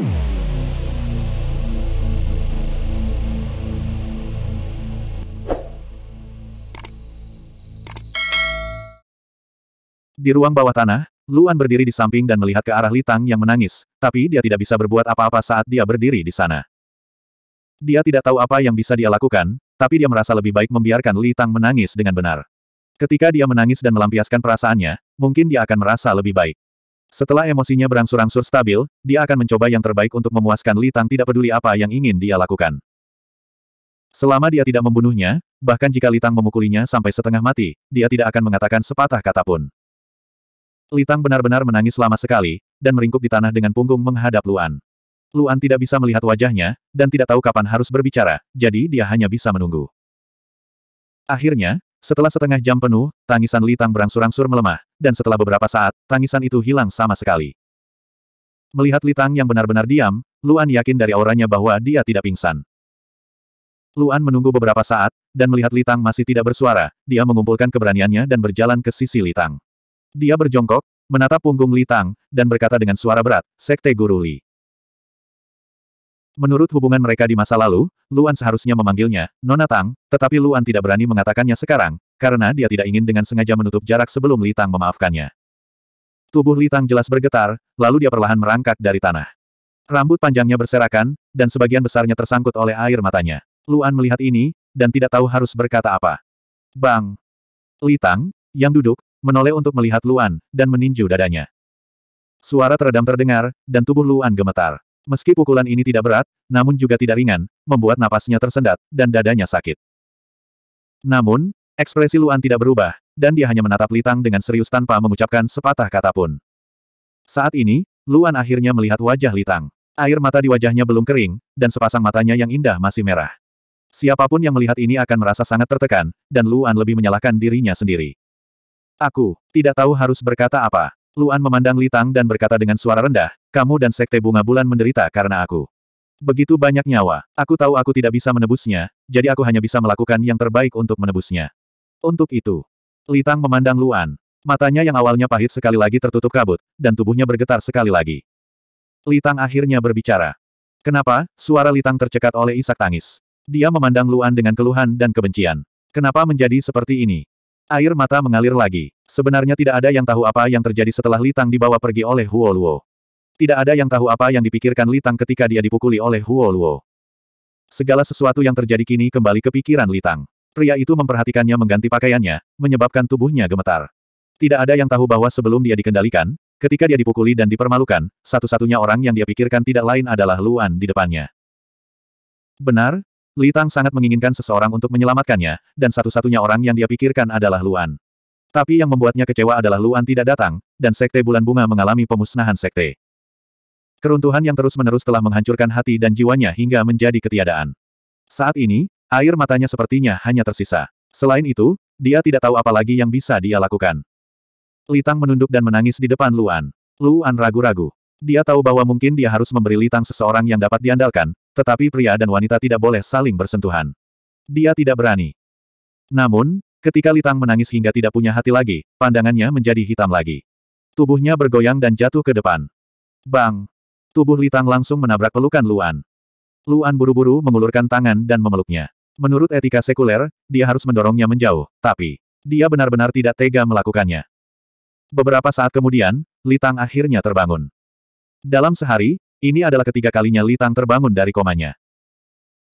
Di ruang bawah tanah, Luan berdiri di samping dan melihat ke arah Litang yang menangis, tapi dia tidak bisa berbuat apa-apa saat dia berdiri di sana. Dia tidak tahu apa yang bisa dia lakukan, tapi dia merasa lebih baik membiarkan Litang menangis dengan benar. Ketika dia menangis dan melampiaskan perasaannya, mungkin dia akan merasa lebih baik. Setelah emosinya berangsur-angsur stabil, dia akan mencoba yang terbaik untuk memuaskan Li Tang tidak peduli apa yang ingin dia lakukan. Selama dia tidak membunuhnya, bahkan jika Li Tang memukulinya sampai setengah mati, dia tidak akan mengatakan sepatah kata pun. Li Tang benar-benar menangis lama sekali, dan meringkuk di tanah dengan punggung menghadap Luan. Luan tidak bisa melihat wajahnya, dan tidak tahu kapan harus berbicara, jadi dia hanya bisa menunggu. Akhirnya, setelah setengah jam penuh, tangisan Litang berangsur-angsur melemah, dan setelah beberapa saat, tangisan itu hilang sama sekali. Melihat Litang yang benar-benar diam, Luan yakin dari auranya bahwa dia tidak pingsan. Luan menunggu beberapa saat, dan melihat Litang masih tidak bersuara, dia mengumpulkan keberaniannya dan berjalan ke sisi Litang. Dia berjongkok, menatap punggung Litang, dan berkata dengan suara berat, Sekte Guru Li. Menurut hubungan mereka di masa lalu, Luan seharusnya memanggilnya, Nona Tang, tetapi Luan tidak berani mengatakannya sekarang, karena dia tidak ingin dengan sengaja menutup jarak sebelum Li Tang memaafkannya. Tubuh Li Tang jelas bergetar, lalu dia perlahan merangkak dari tanah. Rambut panjangnya berserakan, dan sebagian besarnya tersangkut oleh air matanya. Luan melihat ini, dan tidak tahu harus berkata apa. Bang! Li Tang, yang duduk, menoleh untuk melihat Luan, dan meninju dadanya. Suara teredam terdengar, dan tubuh Luan gemetar. Meski pukulan ini tidak berat, namun juga tidak ringan, membuat napasnya tersendat, dan dadanya sakit. Namun, ekspresi Luan tidak berubah, dan dia hanya menatap Litang dengan serius tanpa mengucapkan sepatah kata pun. Saat ini, Luan akhirnya melihat wajah Litang. Air mata di wajahnya belum kering, dan sepasang matanya yang indah masih merah. Siapapun yang melihat ini akan merasa sangat tertekan, dan Luan lebih menyalahkan dirinya sendiri. Aku, tidak tahu harus berkata apa. Luan memandang Litang dan berkata dengan suara rendah, kamu dan Sekte Bunga Bulan menderita karena aku. Begitu banyak nyawa, aku tahu aku tidak bisa menebusnya, jadi aku hanya bisa melakukan yang terbaik untuk menebusnya. Untuk itu, Litang memandang Luan. Matanya yang awalnya pahit sekali lagi tertutup kabut, dan tubuhnya bergetar sekali lagi. Litang akhirnya berbicara. Kenapa? Suara Litang tercekat oleh isak tangis. Dia memandang Luan dengan keluhan dan kebencian. Kenapa menjadi seperti ini? Air mata mengalir lagi. Sebenarnya tidak ada yang tahu apa yang terjadi setelah Litang dibawa pergi oleh Huo Luo. Tidak ada yang tahu apa yang dipikirkan Litang ketika dia dipukuli oleh Huo Luo. Segala sesuatu yang terjadi kini kembali ke pikiran Litang. Pria itu memperhatikannya mengganti pakaiannya, menyebabkan tubuhnya gemetar. Tidak ada yang tahu bahwa sebelum dia dikendalikan, ketika dia dipukuli dan dipermalukan, satu-satunya orang yang dia pikirkan tidak lain adalah Luan di depannya. Benar, Litang sangat menginginkan seseorang untuk menyelamatkannya, dan satu-satunya orang yang dia pikirkan adalah Luan. Tapi yang membuatnya kecewa adalah Luan tidak datang, dan Sekte Bulan Bunga mengalami pemusnahan Sekte. Keruntuhan yang terus-menerus telah menghancurkan hati dan jiwanya hingga menjadi ketiadaan. Saat ini, air matanya sepertinya hanya tersisa. Selain itu, dia tidak tahu apa lagi yang bisa dia lakukan. Litang menunduk dan menangis di depan Luan. Luan ragu-ragu. Dia tahu bahwa mungkin dia harus memberi Litang seseorang yang dapat diandalkan, tetapi pria dan wanita tidak boleh saling bersentuhan. Dia tidak berani. Namun, ketika Litang menangis hingga tidak punya hati lagi, pandangannya menjadi hitam lagi. Tubuhnya bergoyang dan jatuh ke depan. Bang! Tubuh Litang langsung menabrak pelukan Luan. Luan buru-buru mengulurkan tangan dan memeluknya. Menurut etika sekuler, dia harus mendorongnya menjauh, tapi dia benar-benar tidak tega melakukannya. Beberapa saat kemudian, Litang akhirnya terbangun. Dalam sehari, ini adalah ketiga kalinya Litang terbangun dari komanya.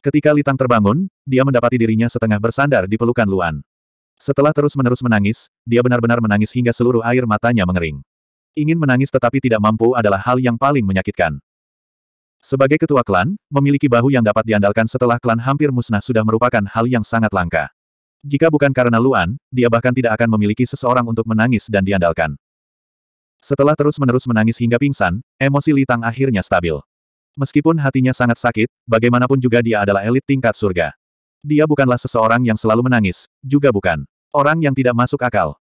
Ketika Litang terbangun, dia mendapati dirinya setengah bersandar di pelukan Luan. Setelah terus-menerus menangis, dia benar-benar menangis hingga seluruh air matanya mengering. Ingin menangis tetapi tidak mampu adalah hal yang paling menyakitkan. Sebagai ketua klan, memiliki bahu yang dapat diandalkan setelah klan hampir musnah sudah merupakan hal yang sangat langka. Jika bukan karena Luan, dia bahkan tidak akan memiliki seseorang untuk menangis dan diandalkan. Setelah terus-menerus menangis hingga pingsan, emosi Li Tang akhirnya stabil. Meskipun hatinya sangat sakit, bagaimanapun juga dia adalah elit tingkat surga. Dia bukanlah seseorang yang selalu menangis, juga bukan orang yang tidak masuk akal.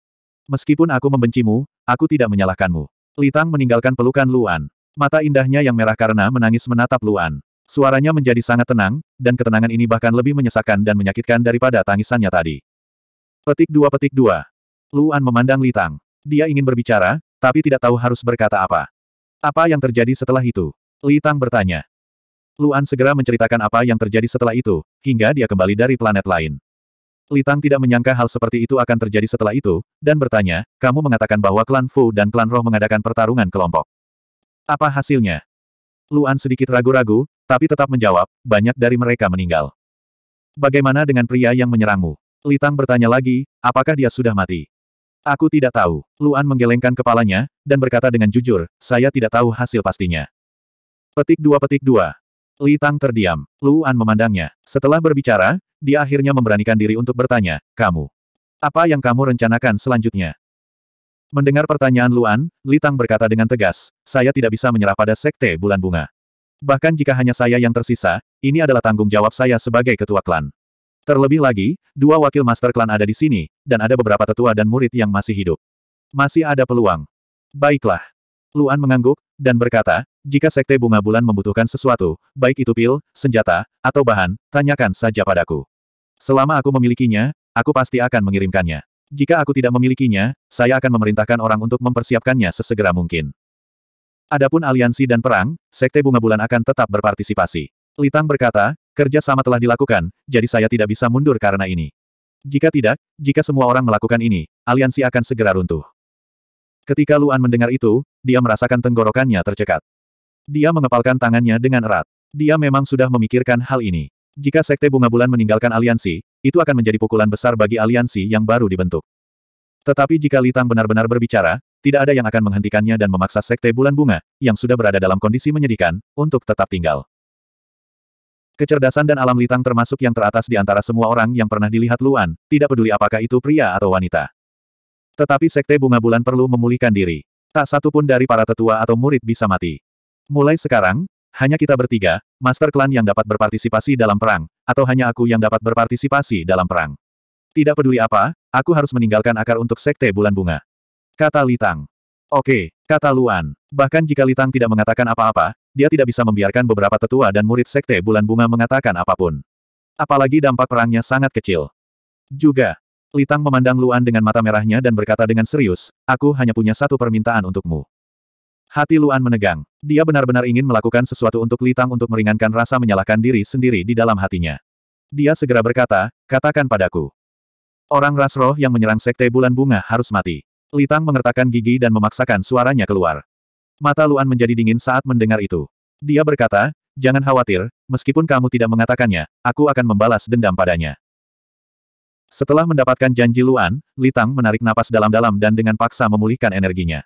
Meskipun aku membencimu, Aku tidak menyalahkanmu. Litang meninggalkan pelukan Luan. Mata indahnya yang merah karena menangis menatap Luan. Suaranya menjadi sangat tenang, dan ketenangan ini bahkan lebih menyesakkan dan menyakitkan daripada tangisannya tadi. Petik dua petik dua. Luan memandang Litang. Dia ingin berbicara, tapi tidak tahu harus berkata apa. Apa yang terjadi setelah itu? Litang bertanya. Luan segera menceritakan apa yang terjadi setelah itu, hingga dia kembali dari planet lain. Litang tidak menyangka hal seperti itu akan terjadi setelah itu, dan bertanya, kamu mengatakan bahwa klan Fu dan klan Roh mengadakan pertarungan kelompok. Apa hasilnya? Luan sedikit ragu-ragu, tapi tetap menjawab, banyak dari mereka meninggal. Bagaimana dengan pria yang menyerangmu? Litang bertanya lagi, apakah dia sudah mati? Aku tidak tahu. Luan menggelengkan kepalanya, dan berkata dengan jujur, saya tidak tahu hasil pastinya. Petik dua petik dua. Li Tang terdiam. Luan memandangnya. Setelah berbicara, dia akhirnya memberanikan diri untuk bertanya, kamu. Apa yang kamu rencanakan selanjutnya? Mendengar pertanyaan Luan, Li Tang berkata dengan tegas, saya tidak bisa menyerah pada sekte bulan bunga. Bahkan jika hanya saya yang tersisa, ini adalah tanggung jawab saya sebagai ketua klan. Terlebih lagi, dua wakil master klan ada di sini, dan ada beberapa tetua dan murid yang masih hidup. Masih ada peluang. Baiklah. Luan mengangguk, dan berkata, jika Sekte Bunga Bulan membutuhkan sesuatu, baik itu pil, senjata, atau bahan, tanyakan saja padaku. Selama aku memilikinya, aku pasti akan mengirimkannya. Jika aku tidak memilikinya, saya akan memerintahkan orang untuk mempersiapkannya sesegera mungkin. Adapun aliansi dan perang, Sekte Bunga Bulan akan tetap berpartisipasi. Litang berkata, kerja sama telah dilakukan, jadi saya tidak bisa mundur karena ini. Jika tidak, jika semua orang melakukan ini, aliansi akan segera runtuh. Ketika Luan mendengar itu, dia merasakan tenggorokannya tercekat. Dia mengepalkan tangannya dengan erat. Dia memang sudah memikirkan hal ini. Jika Sekte Bunga Bulan meninggalkan aliansi, itu akan menjadi pukulan besar bagi aliansi yang baru dibentuk. Tetapi jika Litang benar-benar berbicara, tidak ada yang akan menghentikannya dan memaksa Sekte Bulan Bunga, yang sudah berada dalam kondisi menyedihkan, untuk tetap tinggal. Kecerdasan dan alam Litang termasuk yang teratas di antara semua orang yang pernah dilihat Luan, tidak peduli apakah itu pria atau wanita. Tetapi Sekte Bunga Bulan perlu memulihkan diri. Tak satu pun dari para tetua atau murid bisa mati. Mulai sekarang, hanya kita bertiga, Master Klan yang dapat berpartisipasi dalam perang, atau hanya aku yang dapat berpartisipasi dalam perang. Tidak peduli apa, aku harus meninggalkan akar untuk Sekte Bulan Bunga. Kata Litang. Oke, kata Luan. Bahkan jika Litang tidak mengatakan apa-apa, dia tidak bisa membiarkan beberapa tetua dan murid Sekte Bulan Bunga mengatakan apapun. Apalagi dampak perangnya sangat kecil. Juga, Litang memandang Luan dengan mata merahnya dan berkata dengan serius, aku hanya punya satu permintaan untukmu. Hati Luan menegang. Dia benar-benar ingin melakukan sesuatu untuk Litang untuk meringankan rasa menyalahkan diri sendiri di dalam hatinya. Dia segera berkata, katakan padaku. Orang ras roh yang menyerang sekte bulan bunga harus mati. Litang mengertakkan gigi dan memaksakan suaranya keluar. Mata Luan menjadi dingin saat mendengar itu. Dia berkata, jangan khawatir, meskipun kamu tidak mengatakannya, aku akan membalas dendam padanya. Setelah mendapatkan janji Luan, Litang menarik napas dalam-dalam dan dengan paksa memulihkan energinya.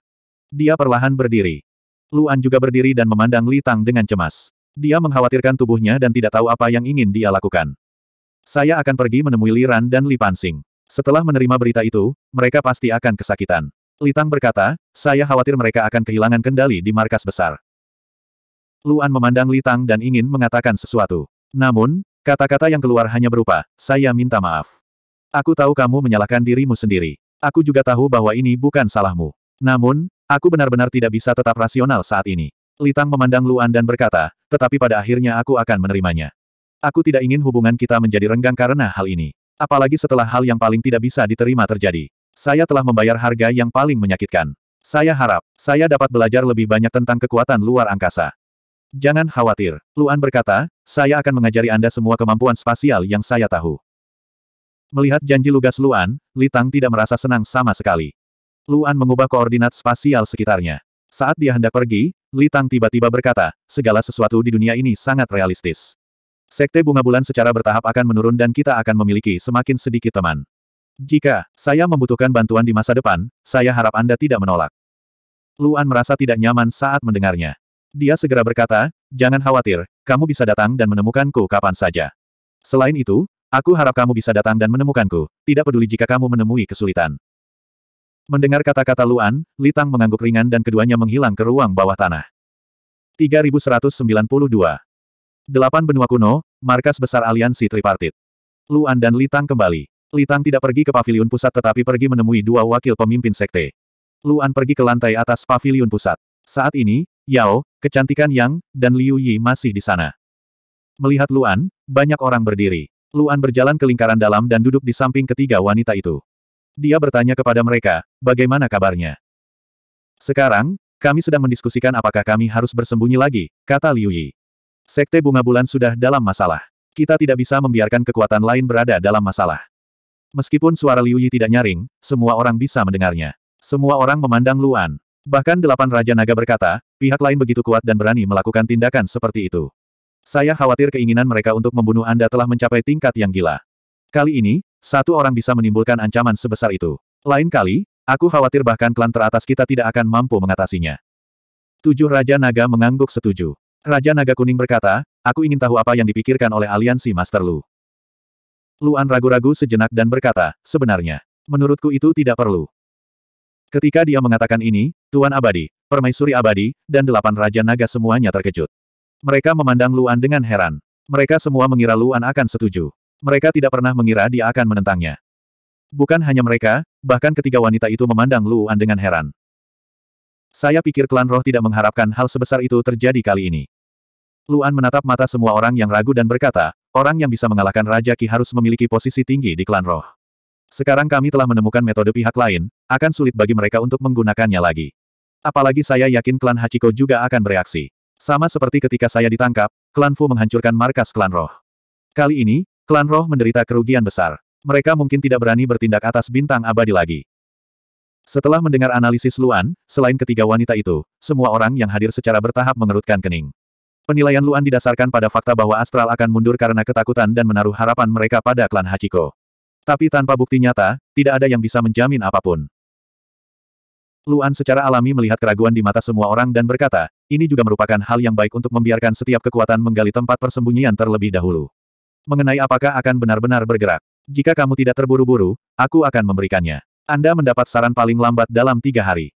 Dia perlahan berdiri. Luan juga berdiri dan memandang Litang dengan cemas. Dia mengkhawatirkan tubuhnya dan tidak tahu apa yang ingin dia lakukan. Saya akan pergi menemui Liran dan Li Pansing. Setelah menerima berita itu, mereka pasti akan kesakitan. Litang berkata, saya khawatir mereka akan kehilangan kendali di markas besar. Luan memandang Litang dan ingin mengatakan sesuatu. Namun, kata-kata yang keluar hanya berupa, saya minta maaf. Aku tahu kamu menyalahkan dirimu sendiri. Aku juga tahu bahwa ini bukan salahmu. Namun, aku benar-benar tidak bisa tetap rasional saat ini. Litang memandang Luan dan berkata, tetapi pada akhirnya aku akan menerimanya. Aku tidak ingin hubungan kita menjadi renggang karena hal ini. Apalagi setelah hal yang paling tidak bisa diterima terjadi. Saya telah membayar harga yang paling menyakitkan. Saya harap, saya dapat belajar lebih banyak tentang kekuatan luar angkasa. Jangan khawatir, Luan berkata, saya akan mengajari Anda semua kemampuan spasial yang saya tahu. Melihat janji lugas Luan, Li Tang tidak merasa senang sama sekali. Luan mengubah koordinat spasial sekitarnya. Saat dia hendak pergi, Li Tang tiba-tiba berkata, segala sesuatu di dunia ini sangat realistis. Sekte bunga bulan secara bertahap akan menurun dan kita akan memiliki semakin sedikit teman. Jika saya membutuhkan bantuan di masa depan, saya harap Anda tidak menolak. Luan merasa tidak nyaman saat mendengarnya. Dia segera berkata, jangan khawatir, kamu bisa datang dan menemukanku kapan saja. Selain itu, Aku harap kamu bisa datang dan menemukanku, tidak peduli jika kamu menemui kesulitan. Mendengar kata-kata Luan, Litang mengangguk ringan dan keduanya menghilang ke ruang bawah tanah. 3192. Delapan benua kuno, markas besar aliansi tripartit. Luan dan Litang kembali. Litang tidak pergi ke pavilion pusat tetapi pergi menemui dua wakil pemimpin sekte. Luan pergi ke lantai atas pavilion pusat. Saat ini, Yao, kecantikan Yang, dan Liu Yi masih di sana. Melihat Luan, banyak orang berdiri. Luan berjalan ke lingkaran dalam dan duduk di samping ketiga wanita itu. Dia bertanya kepada mereka, bagaimana kabarnya? Sekarang, kami sedang mendiskusikan apakah kami harus bersembunyi lagi, kata Liu Yi. Sekte Bunga Bulan sudah dalam masalah. Kita tidak bisa membiarkan kekuatan lain berada dalam masalah. Meskipun suara Liu Yi tidak nyaring, semua orang bisa mendengarnya. Semua orang memandang Luan. Bahkan delapan Raja Naga berkata, pihak lain begitu kuat dan berani melakukan tindakan seperti itu. Saya khawatir keinginan mereka untuk membunuh Anda telah mencapai tingkat yang gila. Kali ini, satu orang bisa menimbulkan ancaman sebesar itu. Lain kali, aku khawatir bahkan klan teratas kita tidak akan mampu mengatasinya. Tujuh Raja Naga mengangguk setuju. Raja Naga Kuning berkata, aku ingin tahu apa yang dipikirkan oleh aliansi Master Lu. Luan ragu-ragu sejenak dan berkata, sebenarnya, menurutku itu tidak perlu. Ketika dia mengatakan ini, Tuan Abadi, Permaisuri Abadi, dan delapan Raja Naga semuanya terkejut. Mereka memandang Luan dengan heran. Mereka semua mengira Luan akan setuju. Mereka tidak pernah mengira dia akan menentangnya. Bukan hanya mereka, bahkan ketiga wanita itu memandang Luan dengan heran. Saya pikir klan roh tidak mengharapkan hal sebesar itu terjadi kali ini. Luan menatap mata semua orang yang ragu dan berkata, orang yang bisa mengalahkan Raja Ki harus memiliki posisi tinggi di klan roh. Sekarang kami telah menemukan metode pihak lain, akan sulit bagi mereka untuk menggunakannya lagi. Apalagi saya yakin klan Hachiko juga akan bereaksi. Sama seperti ketika saya ditangkap, klan Fu menghancurkan markas klan roh. Kali ini, klan roh menderita kerugian besar. Mereka mungkin tidak berani bertindak atas bintang abadi lagi. Setelah mendengar analisis Luan, selain ketiga wanita itu, semua orang yang hadir secara bertahap mengerutkan kening. Penilaian Luan didasarkan pada fakta bahwa Astral akan mundur karena ketakutan dan menaruh harapan mereka pada klan Hachiko. Tapi tanpa bukti nyata, tidak ada yang bisa menjamin apapun. Luan secara alami melihat keraguan di mata semua orang dan berkata, ini juga merupakan hal yang baik untuk membiarkan setiap kekuatan menggali tempat persembunyian terlebih dahulu. Mengenai apakah akan benar-benar bergerak. Jika kamu tidak terburu-buru, aku akan memberikannya. Anda mendapat saran paling lambat dalam tiga hari.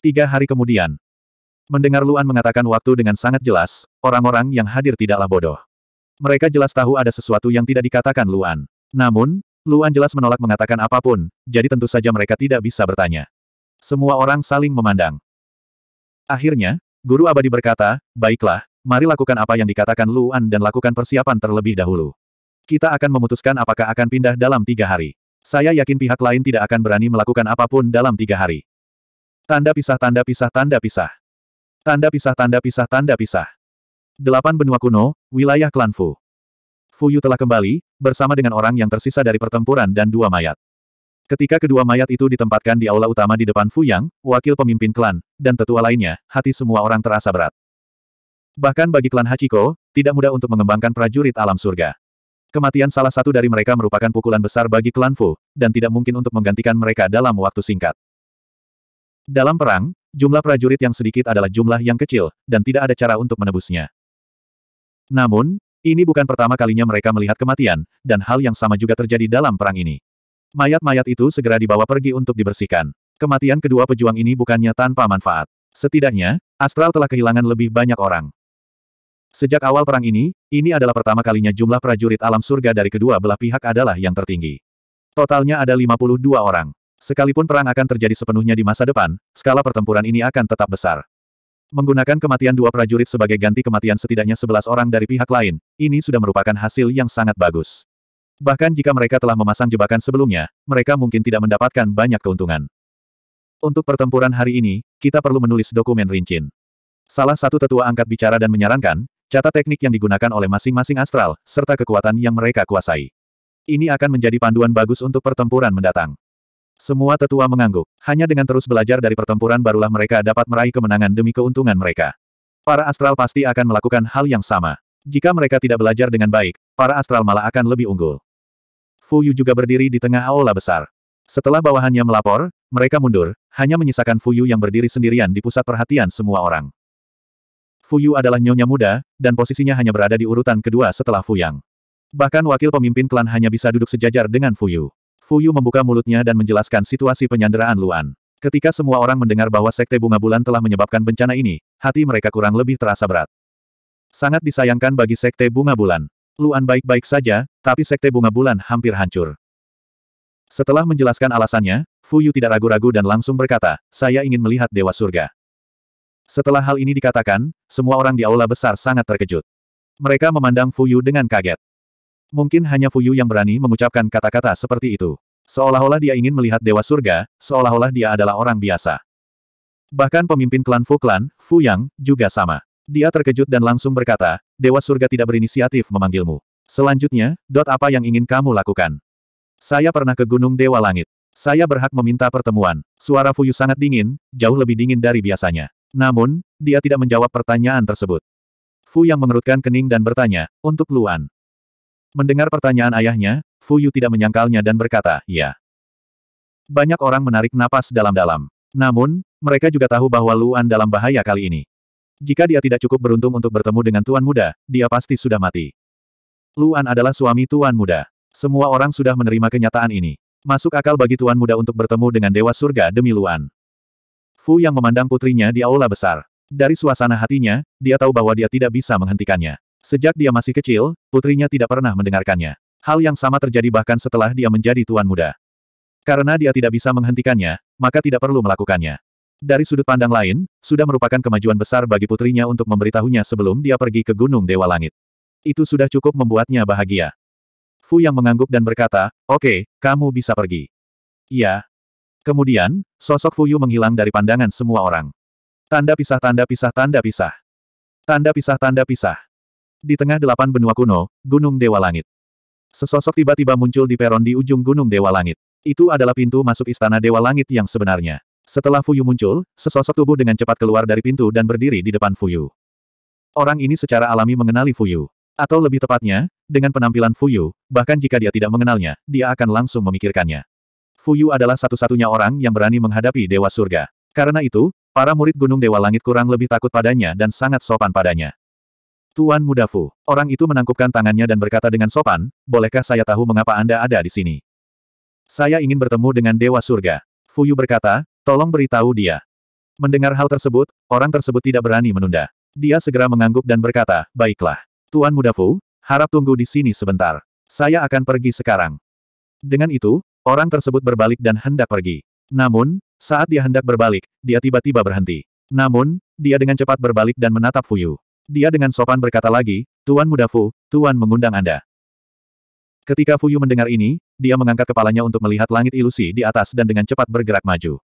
Tiga hari kemudian. Mendengar Luan mengatakan waktu dengan sangat jelas, orang-orang yang hadir tidaklah bodoh. Mereka jelas tahu ada sesuatu yang tidak dikatakan Luan. Namun, Luan jelas menolak mengatakan apapun, jadi tentu saja mereka tidak bisa bertanya. Semua orang saling memandang. Akhirnya, Guru abadi berkata, baiklah, mari lakukan apa yang dikatakan Luan dan lakukan persiapan terlebih dahulu. Kita akan memutuskan apakah akan pindah dalam tiga hari. Saya yakin pihak lain tidak akan berani melakukan apapun dalam tiga hari. Tanda pisah tanda pisah tanda pisah. Tanda pisah tanda pisah tanda pisah. Delapan benua kuno, wilayah klan Fu. Fu Yu telah kembali, bersama dengan orang yang tersisa dari pertempuran dan dua mayat. Ketika kedua mayat itu ditempatkan di aula utama di depan Fu Yang, wakil pemimpin klan, dan tetua lainnya, hati semua orang terasa berat. Bahkan bagi klan Hachiko, tidak mudah untuk mengembangkan prajurit alam surga. Kematian salah satu dari mereka merupakan pukulan besar bagi klan Fu, dan tidak mungkin untuk menggantikan mereka dalam waktu singkat. Dalam perang, jumlah prajurit yang sedikit adalah jumlah yang kecil, dan tidak ada cara untuk menebusnya. Namun, ini bukan pertama kalinya mereka melihat kematian, dan hal yang sama juga terjadi dalam perang ini. Mayat-mayat itu segera dibawa pergi untuk dibersihkan. Kematian kedua pejuang ini bukannya tanpa manfaat. Setidaknya, Astral telah kehilangan lebih banyak orang. Sejak awal perang ini, ini adalah pertama kalinya jumlah prajurit alam surga dari kedua belah pihak adalah yang tertinggi. Totalnya ada 52 orang. Sekalipun perang akan terjadi sepenuhnya di masa depan, skala pertempuran ini akan tetap besar. Menggunakan kematian dua prajurit sebagai ganti kematian setidaknya 11 orang dari pihak lain, ini sudah merupakan hasil yang sangat bagus. Bahkan jika mereka telah memasang jebakan sebelumnya, mereka mungkin tidak mendapatkan banyak keuntungan. Untuk pertempuran hari ini, kita perlu menulis dokumen rincin. Salah satu tetua angkat bicara dan menyarankan, catat teknik yang digunakan oleh masing-masing astral, serta kekuatan yang mereka kuasai. Ini akan menjadi panduan bagus untuk pertempuran mendatang. Semua tetua mengangguk. Hanya dengan terus belajar dari pertempuran barulah mereka dapat meraih kemenangan demi keuntungan mereka. Para astral pasti akan melakukan hal yang sama. Jika mereka tidak belajar dengan baik, para astral malah akan lebih unggul. Fu Yu juga berdiri di tengah aula besar. Setelah bawahannya melapor, mereka mundur, hanya menyisakan Fu Yu yang berdiri sendirian di pusat perhatian semua orang. Fu Yu adalah nyonya muda, dan posisinya hanya berada di urutan kedua setelah Fu Yang. Bahkan wakil pemimpin klan hanya bisa duduk sejajar dengan Fu Yu. Fu Yu membuka mulutnya dan menjelaskan situasi penyanderaan Luan. Ketika semua orang mendengar bahwa Sekte Bunga Bulan telah menyebabkan bencana ini, hati mereka kurang lebih terasa berat. Sangat disayangkan bagi Sekte Bunga Bulan. Luan baik-baik saja, tapi sekte bunga bulan hampir hancur. Setelah menjelaskan alasannya, Fu Yu tidak ragu-ragu dan langsung berkata, saya ingin melihat Dewa Surga. Setelah hal ini dikatakan, semua orang di aula besar sangat terkejut. Mereka memandang Fu Yu dengan kaget. Mungkin hanya Fu Yu yang berani mengucapkan kata-kata seperti itu. Seolah-olah dia ingin melihat Dewa Surga, seolah-olah dia adalah orang biasa. Bahkan pemimpin klan Fu Klan, Fu Yang, juga sama. Dia terkejut dan langsung berkata, Dewa Surga tidak berinisiatif memanggilmu. Selanjutnya, dot apa yang ingin kamu lakukan? Saya pernah ke Gunung Dewa Langit. Saya berhak meminta pertemuan. Suara Fuyu sangat dingin, jauh lebih dingin dari biasanya. Namun, dia tidak menjawab pertanyaan tersebut. Fu yang mengerutkan kening dan bertanya, untuk Luan. Mendengar pertanyaan ayahnya, Fu Yu tidak menyangkalnya dan berkata, ya. Banyak orang menarik napas dalam-dalam. Namun, mereka juga tahu bahwa Luan dalam bahaya kali ini. Jika dia tidak cukup beruntung untuk bertemu dengan Tuan Muda, dia pasti sudah mati. Luan adalah suami Tuan Muda. Semua orang sudah menerima kenyataan ini. Masuk akal bagi Tuan Muda untuk bertemu dengan Dewa Surga demi Luan. Fu yang memandang putrinya di aula besar. Dari suasana hatinya, dia tahu bahwa dia tidak bisa menghentikannya. Sejak dia masih kecil, putrinya tidak pernah mendengarkannya. Hal yang sama terjadi bahkan setelah dia menjadi tuan muda. Karena dia tidak bisa menghentikannya, maka tidak perlu melakukannya. Dari sudut pandang lain, sudah merupakan kemajuan besar bagi putrinya untuk memberitahunya sebelum dia pergi ke Gunung Dewa Langit. Itu sudah cukup membuatnya bahagia. Fu yang mengangguk dan berkata, Oke, okay, kamu bisa pergi. Iya. Kemudian, sosok Fu Yu menghilang dari pandangan semua orang. Tanda pisah tanda pisah tanda pisah. Tanda pisah tanda pisah. Di tengah delapan benua kuno, Gunung Dewa Langit. Sesosok tiba-tiba muncul di peron di ujung Gunung Dewa Langit. Itu adalah pintu masuk Istana Dewa Langit yang sebenarnya. Setelah Fuyu muncul, sesosok tubuh dengan cepat keluar dari pintu dan berdiri di depan Fuyu. Orang ini secara alami mengenali Fuyu. Atau lebih tepatnya, dengan penampilan Fuyu, bahkan jika dia tidak mengenalnya, dia akan langsung memikirkannya. Fuyu adalah satu-satunya orang yang berani menghadapi Dewa Surga. Karena itu, para murid Gunung Dewa Langit kurang lebih takut padanya dan sangat sopan padanya. Tuan Muda Fu, orang itu menangkupkan tangannya dan berkata dengan sopan, bolehkah saya tahu mengapa Anda ada di sini? Saya ingin bertemu dengan Dewa Surga. Fuyu berkata, Tolong beritahu dia. Mendengar hal tersebut, orang tersebut tidak berani menunda. Dia segera mengangguk dan berkata, baiklah. Tuan Muda Fu, harap tunggu di sini sebentar. Saya akan pergi sekarang. Dengan itu, orang tersebut berbalik dan hendak pergi. Namun, saat dia hendak berbalik, dia tiba-tiba berhenti. Namun, dia dengan cepat berbalik dan menatap Fuyu. Dia dengan sopan berkata lagi, Tuan Muda Fu, Tuan mengundang Anda. Ketika Fuyu mendengar ini, dia mengangkat kepalanya untuk melihat langit ilusi di atas dan dengan cepat bergerak maju.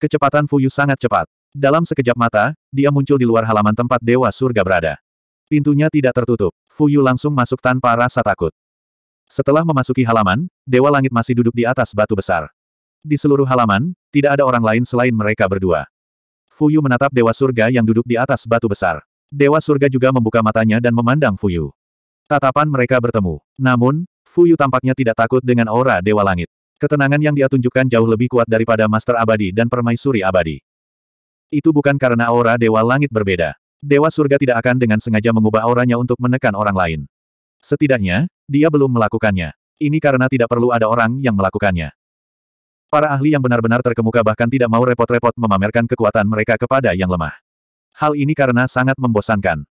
Kecepatan Fuyu sangat cepat. Dalam sekejap mata, dia muncul di luar halaman tempat Dewa Surga berada. Pintunya tidak tertutup. Fuyu langsung masuk tanpa rasa takut. Setelah memasuki halaman, Dewa Langit masih duduk di atas batu besar. Di seluruh halaman, tidak ada orang lain selain mereka berdua. Fuyu menatap Dewa Surga yang duduk di atas batu besar. Dewa Surga juga membuka matanya dan memandang Fuyu. Tatapan mereka bertemu. Namun, Fuyu tampaknya tidak takut dengan aura Dewa Langit. Ketenangan yang dia tunjukkan jauh lebih kuat daripada Master Abadi dan Permaisuri Abadi. Itu bukan karena aura Dewa Langit berbeda. Dewa Surga tidak akan dengan sengaja mengubah auranya untuk menekan orang lain. Setidaknya, dia belum melakukannya. Ini karena tidak perlu ada orang yang melakukannya. Para ahli yang benar-benar terkemuka bahkan tidak mau repot-repot memamerkan kekuatan mereka kepada yang lemah. Hal ini karena sangat membosankan.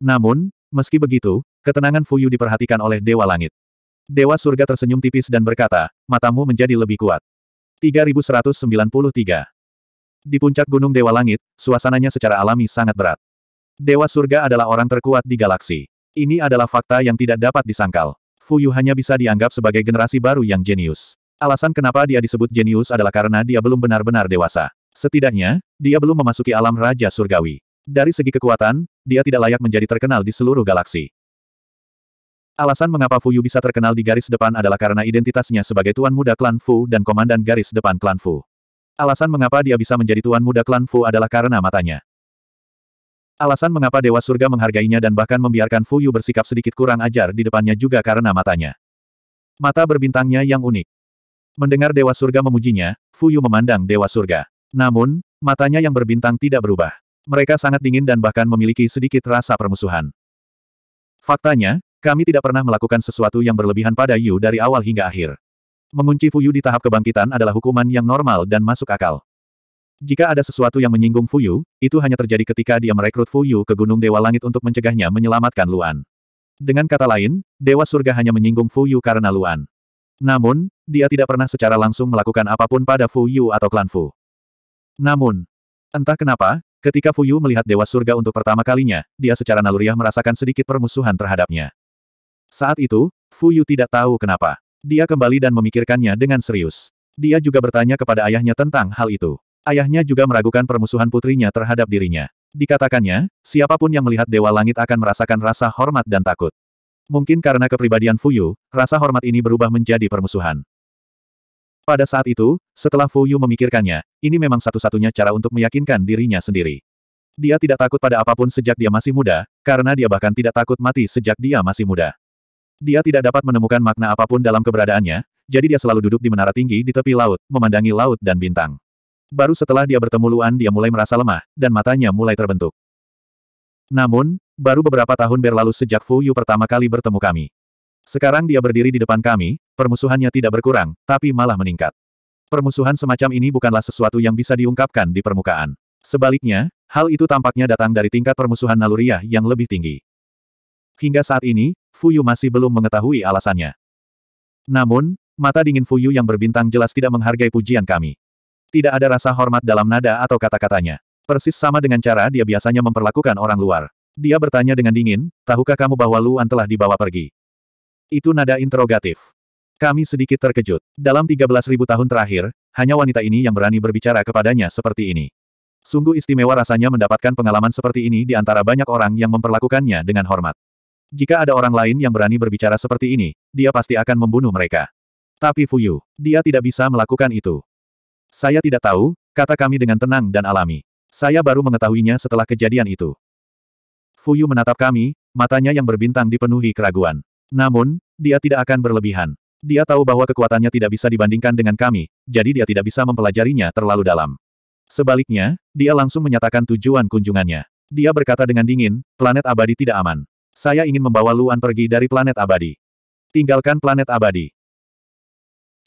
Namun, meski begitu, ketenangan Fuyu diperhatikan oleh Dewa Langit. Dewa surga tersenyum tipis dan berkata, matamu menjadi lebih kuat. 3193. Di puncak gunung Dewa Langit, suasananya secara alami sangat berat. Dewa surga adalah orang terkuat di galaksi. Ini adalah fakta yang tidak dapat disangkal. Fuyu hanya bisa dianggap sebagai generasi baru yang jenius. Alasan kenapa dia disebut jenius adalah karena dia belum benar-benar dewasa. Setidaknya, dia belum memasuki alam Raja Surgawi. Dari segi kekuatan, dia tidak layak menjadi terkenal di seluruh galaksi. Alasan mengapa Fu Yu bisa terkenal di garis depan adalah karena identitasnya sebagai tuan muda klan Fu dan komandan garis depan klan Fu. Alasan mengapa dia bisa menjadi tuan muda klan Fu adalah karena matanya. Alasan mengapa Dewa Surga menghargainya dan bahkan membiarkan Fu Yu bersikap sedikit kurang ajar di depannya juga karena matanya. Mata berbintangnya yang unik. Mendengar Dewa Surga memujinya, Fu Yu memandang Dewa Surga. Namun, matanya yang berbintang tidak berubah. Mereka sangat dingin dan bahkan memiliki sedikit rasa permusuhan. Faktanya, kami tidak pernah melakukan sesuatu yang berlebihan pada Yu dari awal hingga akhir. Mengunci Fuyu di tahap kebangkitan adalah hukuman yang normal dan masuk akal. Jika ada sesuatu yang menyinggung Fuyu, itu hanya terjadi ketika dia merekrut Fuyu ke Gunung Dewa Langit untuk mencegahnya menyelamatkan Luan. Dengan kata lain, Dewa Surga hanya menyinggung Fuyu karena Luan. Namun, dia tidak pernah secara langsung melakukan apapun pada Fuyu atau klan Fu. Namun, entah kenapa, Ketika Fuyu melihat Dewa Surga untuk pertama kalinya, dia secara naluriah merasakan sedikit permusuhan terhadapnya. Saat itu, Fu Yu tidak tahu kenapa. Dia kembali dan memikirkannya dengan serius. Dia juga bertanya kepada ayahnya tentang hal itu. Ayahnya juga meragukan permusuhan putrinya terhadap dirinya. Dikatakannya, siapapun yang melihat Dewa Langit akan merasakan rasa hormat dan takut. Mungkin karena kepribadian Fu Yu, rasa hormat ini berubah menjadi permusuhan. Pada saat itu, setelah Fu Yu memikirkannya, ini memang satu-satunya cara untuk meyakinkan dirinya sendiri. Dia tidak takut pada apapun sejak dia masih muda, karena dia bahkan tidak takut mati sejak dia masih muda. Dia tidak dapat menemukan makna apapun dalam keberadaannya, jadi dia selalu duduk di menara tinggi di tepi laut, memandangi laut dan bintang. Baru setelah dia bertemu Luan dia mulai merasa lemah, dan matanya mulai terbentuk. Namun, baru beberapa tahun berlalu sejak Fu Yu pertama kali bertemu kami. Sekarang dia berdiri di depan kami, permusuhannya tidak berkurang, tapi malah meningkat. Permusuhan semacam ini bukanlah sesuatu yang bisa diungkapkan di permukaan. Sebaliknya, hal itu tampaknya datang dari tingkat permusuhan naluriah yang lebih tinggi. Hingga saat ini, Fuyu masih belum mengetahui alasannya. Namun, mata dingin Fuyu yang berbintang jelas tidak menghargai pujian kami. Tidak ada rasa hormat dalam nada atau kata-katanya. Persis sama dengan cara dia biasanya memperlakukan orang luar. Dia bertanya dengan dingin, tahukah kamu bahwa Luan telah dibawa pergi? Itu nada interogatif. Kami sedikit terkejut. Dalam 13.000 tahun terakhir, hanya wanita ini yang berani berbicara kepadanya seperti ini. Sungguh istimewa rasanya mendapatkan pengalaman seperti ini di antara banyak orang yang memperlakukannya dengan hormat. Jika ada orang lain yang berani berbicara seperti ini, dia pasti akan membunuh mereka. Tapi Fuyu, dia tidak bisa melakukan itu. Saya tidak tahu, kata kami dengan tenang dan alami. Saya baru mengetahuinya setelah kejadian itu. Fuyu menatap kami, matanya yang berbintang dipenuhi keraguan. Namun, dia tidak akan berlebihan. Dia tahu bahwa kekuatannya tidak bisa dibandingkan dengan kami, jadi dia tidak bisa mempelajarinya terlalu dalam. Sebaliknya, dia langsung menyatakan tujuan kunjungannya. Dia berkata dengan dingin, planet abadi tidak aman. Saya ingin membawa Luan pergi dari planet abadi. Tinggalkan planet abadi.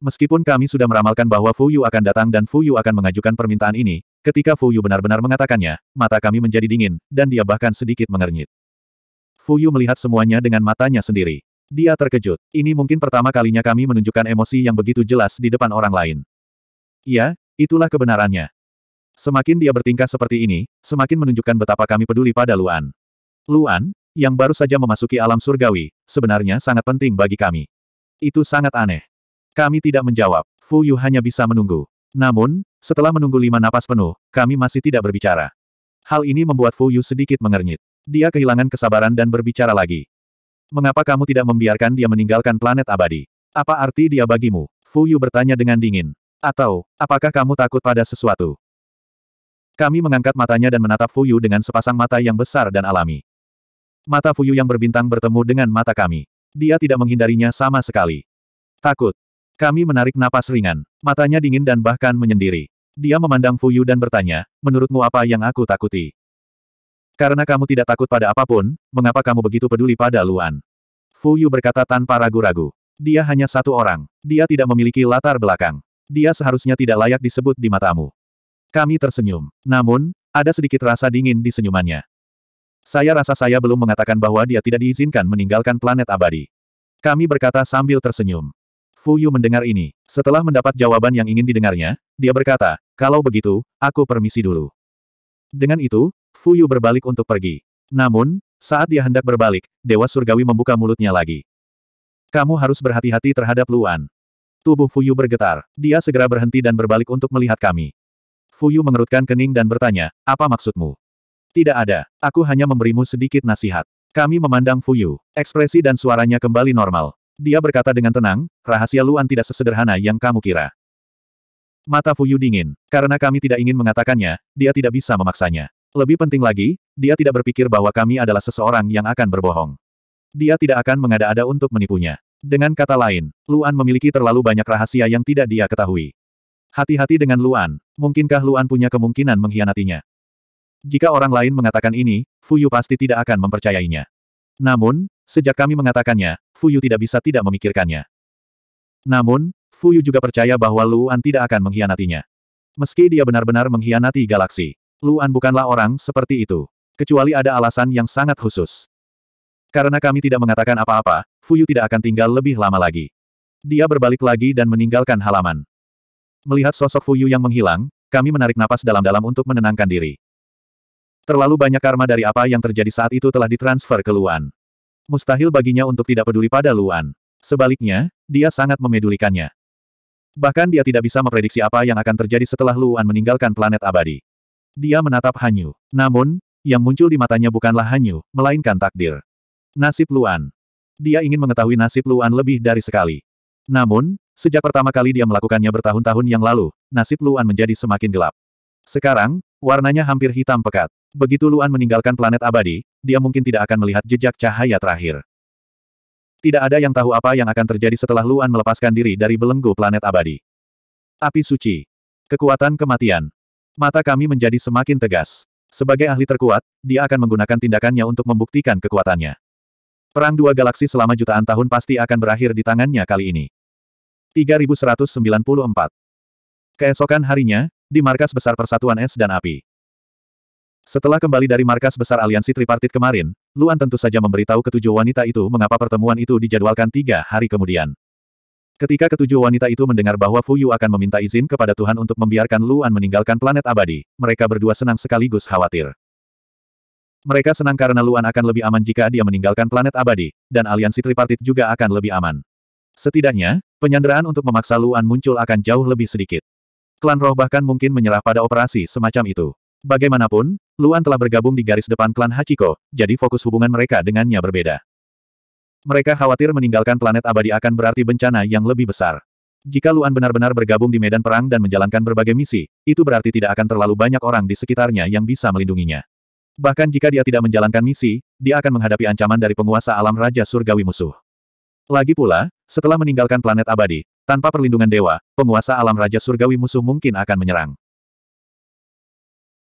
Meskipun kami sudah meramalkan bahwa Fu Yu akan datang dan Fu Yu akan mengajukan permintaan ini, ketika Fu Yu benar-benar mengatakannya, mata kami menjadi dingin, dan dia bahkan sedikit mengernyit. Yu melihat semuanya dengan matanya sendiri. Dia terkejut. Ini mungkin pertama kalinya kami menunjukkan emosi yang begitu jelas di depan orang lain. Ya, itulah kebenarannya. Semakin dia bertingkah seperti ini, semakin menunjukkan betapa kami peduli pada Luan. Luan, yang baru saja memasuki alam surgawi, sebenarnya sangat penting bagi kami. Itu sangat aneh. Kami tidak menjawab, Fu Yu hanya bisa menunggu. Namun, setelah menunggu lima napas penuh, kami masih tidak berbicara. Hal ini membuat Fu Yu sedikit mengernyit. Dia kehilangan kesabaran dan berbicara lagi. Mengapa kamu tidak membiarkan dia meninggalkan planet abadi? Apa arti dia bagimu? Fu Yu bertanya dengan dingin. Atau, apakah kamu takut pada sesuatu? Kami mengangkat matanya dan menatap Fu Yu dengan sepasang mata yang besar dan alami. Mata Fuyu yang berbintang bertemu dengan mata kami. Dia tidak menghindarinya sama sekali. Takut. Kami menarik napas ringan. Matanya dingin dan bahkan menyendiri. Dia memandang Fuyu dan bertanya, menurutmu apa yang aku takuti? Karena kamu tidak takut pada apapun, mengapa kamu begitu peduli pada Luan? Fuyu berkata tanpa ragu-ragu. Dia hanya satu orang. Dia tidak memiliki latar belakang. Dia seharusnya tidak layak disebut di matamu. Kami tersenyum. Namun, ada sedikit rasa dingin di senyumannya. Saya rasa saya belum mengatakan bahwa dia tidak diizinkan meninggalkan planet abadi. Kami berkata sambil tersenyum. Fu Yu mendengar ini. Setelah mendapat jawaban yang ingin didengarnya, dia berkata, kalau begitu, aku permisi dulu. Dengan itu, Fu Yu berbalik untuk pergi. Namun, saat dia hendak berbalik, Dewa Surgawi membuka mulutnya lagi. Kamu harus berhati-hati terhadap Luan. Tubuh Fu Yu bergetar. Dia segera berhenti dan berbalik untuk melihat kami. Fu Yu mengerutkan kening dan bertanya, apa maksudmu? Tidak ada, aku hanya memberimu sedikit nasihat. Kami memandang Fuyu. Ekspresi dan suaranya kembali normal. Dia berkata dengan tenang, rahasia Luan tidak sesederhana yang kamu kira. Mata Fuyu dingin. Karena kami tidak ingin mengatakannya, dia tidak bisa memaksanya. Lebih penting lagi, dia tidak berpikir bahwa kami adalah seseorang yang akan berbohong. Dia tidak akan mengada-ada untuk menipunya. Dengan kata lain, Luan memiliki terlalu banyak rahasia yang tidak dia ketahui. Hati-hati dengan Luan, mungkinkah Luan punya kemungkinan mengkhianatinya? Jika orang lain mengatakan ini, Fuyu pasti tidak akan mempercayainya. Namun, sejak kami mengatakannya, Fuyu tidak bisa tidak memikirkannya. Namun, Fuyu juga percaya bahwa Luan tidak akan mengkhianatinya. Meski dia benar-benar mengkhianati galaksi, Luan bukanlah orang seperti itu. Kecuali ada alasan yang sangat khusus. Karena kami tidak mengatakan apa-apa, Fuyu tidak akan tinggal lebih lama lagi. Dia berbalik lagi dan meninggalkan halaman. Melihat sosok Fuyu yang menghilang, kami menarik napas dalam-dalam untuk menenangkan diri. Terlalu banyak karma dari apa yang terjadi saat itu telah ditransfer ke Luan. Mustahil baginya untuk tidak peduli pada Luan. Sebaliknya, dia sangat memedulikannya. Bahkan dia tidak bisa memprediksi apa yang akan terjadi setelah Luan meninggalkan planet abadi. Dia menatap Hanyu. Namun, yang muncul di matanya bukanlah Hanyu, melainkan takdir. Nasib Luan. Dia ingin mengetahui nasib Luan lebih dari sekali. Namun, sejak pertama kali dia melakukannya bertahun-tahun yang lalu, nasib Luan menjadi semakin gelap. Sekarang, warnanya hampir hitam pekat. Begitu Luan meninggalkan planet abadi, dia mungkin tidak akan melihat jejak cahaya terakhir. Tidak ada yang tahu apa yang akan terjadi setelah Luan melepaskan diri dari belenggu planet abadi. Api suci. Kekuatan kematian. Mata kami menjadi semakin tegas. Sebagai ahli terkuat, dia akan menggunakan tindakannya untuk membuktikan kekuatannya. Perang dua galaksi selama jutaan tahun pasti akan berakhir di tangannya kali ini. 3194 Keesokan harinya, di markas besar Persatuan Es dan Api. Setelah kembali dari markas besar aliansi tripartit kemarin, Luan tentu saja memberitahu ketujuh wanita itu mengapa pertemuan itu dijadwalkan tiga hari kemudian. Ketika ketujuh wanita itu mendengar bahwa Fuyu akan meminta izin kepada Tuhan untuk membiarkan Luan meninggalkan planet abadi, mereka berdua senang sekaligus khawatir. Mereka senang karena Luan akan lebih aman jika dia meninggalkan planet abadi, dan aliansi tripartit juga akan lebih aman. Setidaknya, penyanderaan untuk memaksa Luan muncul akan jauh lebih sedikit. Klan roh bahkan mungkin menyerah pada operasi semacam itu. Bagaimanapun, Luan telah bergabung di garis depan klan Hachiko, jadi fokus hubungan mereka dengannya berbeda. Mereka khawatir meninggalkan planet abadi akan berarti bencana yang lebih besar. Jika Luan benar-benar bergabung di medan perang dan menjalankan berbagai misi, itu berarti tidak akan terlalu banyak orang di sekitarnya yang bisa melindunginya. Bahkan jika dia tidak menjalankan misi, dia akan menghadapi ancaman dari penguasa alam Raja Surgawi musuh. Lagi pula, setelah meninggalkan planet abadi, tanpa perlindungan dewa, penguasa alam Raja Surgawi musuh mungkin akan menyerang.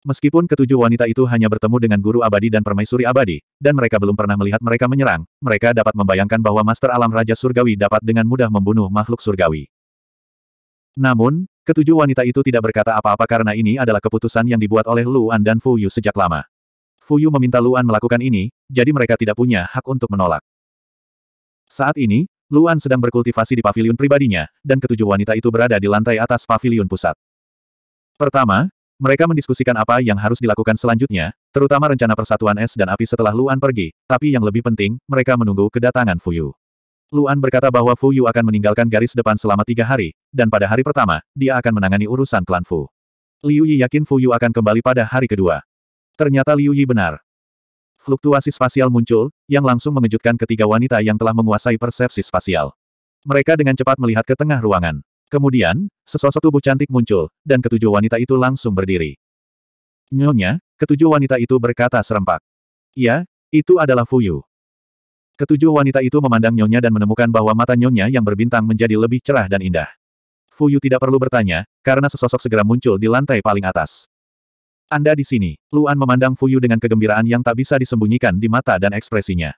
Meskipun ketujuh wanita itu hanya bertemu dengan guru abadi dan permaisuri abadi, dan mereka belum pernah melihat mereka menyerang, mereka dapat membayangkan bahwa Master Alam Raja Surgawi dapat dengan mudah membunuh makhluk surgawi. Namun, ketujuh wanita itu tidak berkata apa-apa karena ini adalah keputusan yang dibuat oleh Luan dan Fu Yu sejak lama. Fu Yu meminta Luan melakukan ini, jadi mereka tidak punya hak untuk menolak. Saat ini, Luan sedang berkultivasi di paviliun pribadinya, dan ketujuh wanita itu berada di lantai atas paviliun pusat. Pertama, mereka mendiskusikan apa yang harus dilakukan selanjutnya, terutama rencana persatuan es dan api setelah Luan pergi, tapi yang lebih penting, mereka menunggu kedatangan Fuyu. Luan berkata bahwa Fuyu akan meninggalkan garis depan selama tiga hari, dan pada hari pertama, dia akan menangani urusan klan Fu. Liu Yi yakin Fuyu akan kembali pada hari kedua. Ternyata Liu Yi benar. Fluktuasi spasial muncul, yang langsung mengejutkan ketiga wanita yang telah menguasai persepsi spasial. Mereka dengan cepat melihat ke tengah ruangan. Kemudian, sesosok tubuh cantik muncul, dan ketujuh wanita itu langsung berdiri. Nyonya, ketujuh wanita itu berkata serempak. Ya, itu adalah Fuyu. Ketujuh wanita itu memandang Nyonya dan menemukan bahwa mata Nyonya yang berbintang menjadi lebih cerah dan indah. Fuyu tidak perlu bertanya, karena sesosok segera muncul di lantai paling atas. Anda di sini, Luan memandang Fuyu dengan kegembiraan yang tak bisa disembunyikan di mata dan ekspresinya.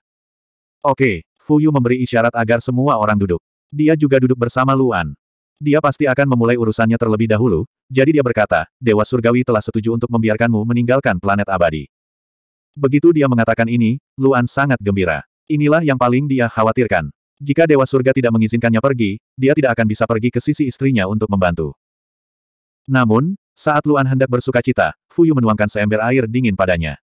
Oke, Fuyu memberi isyarat agar semua orang duduk. Dia juga duduk bersama Luan. Dia pasti akan memulai urusannya terlebih dahulu, jadi dia berkata, Dewa Surgawi telah setuju untuk membiarkanmu meninggalkan planet abadi. Begitu dia mengatakan ini, Luan sangat gembira. Inilah yang paling dia khawatirkan. Jika Dewa Surga tidak mengizinkannya pergi, dia tidak akan bisa pergi ke sisi istrinya untuk membantu. Namun, saat Luan hendak bersuka cita, Fuyu menuangkan seember air dingin padanya.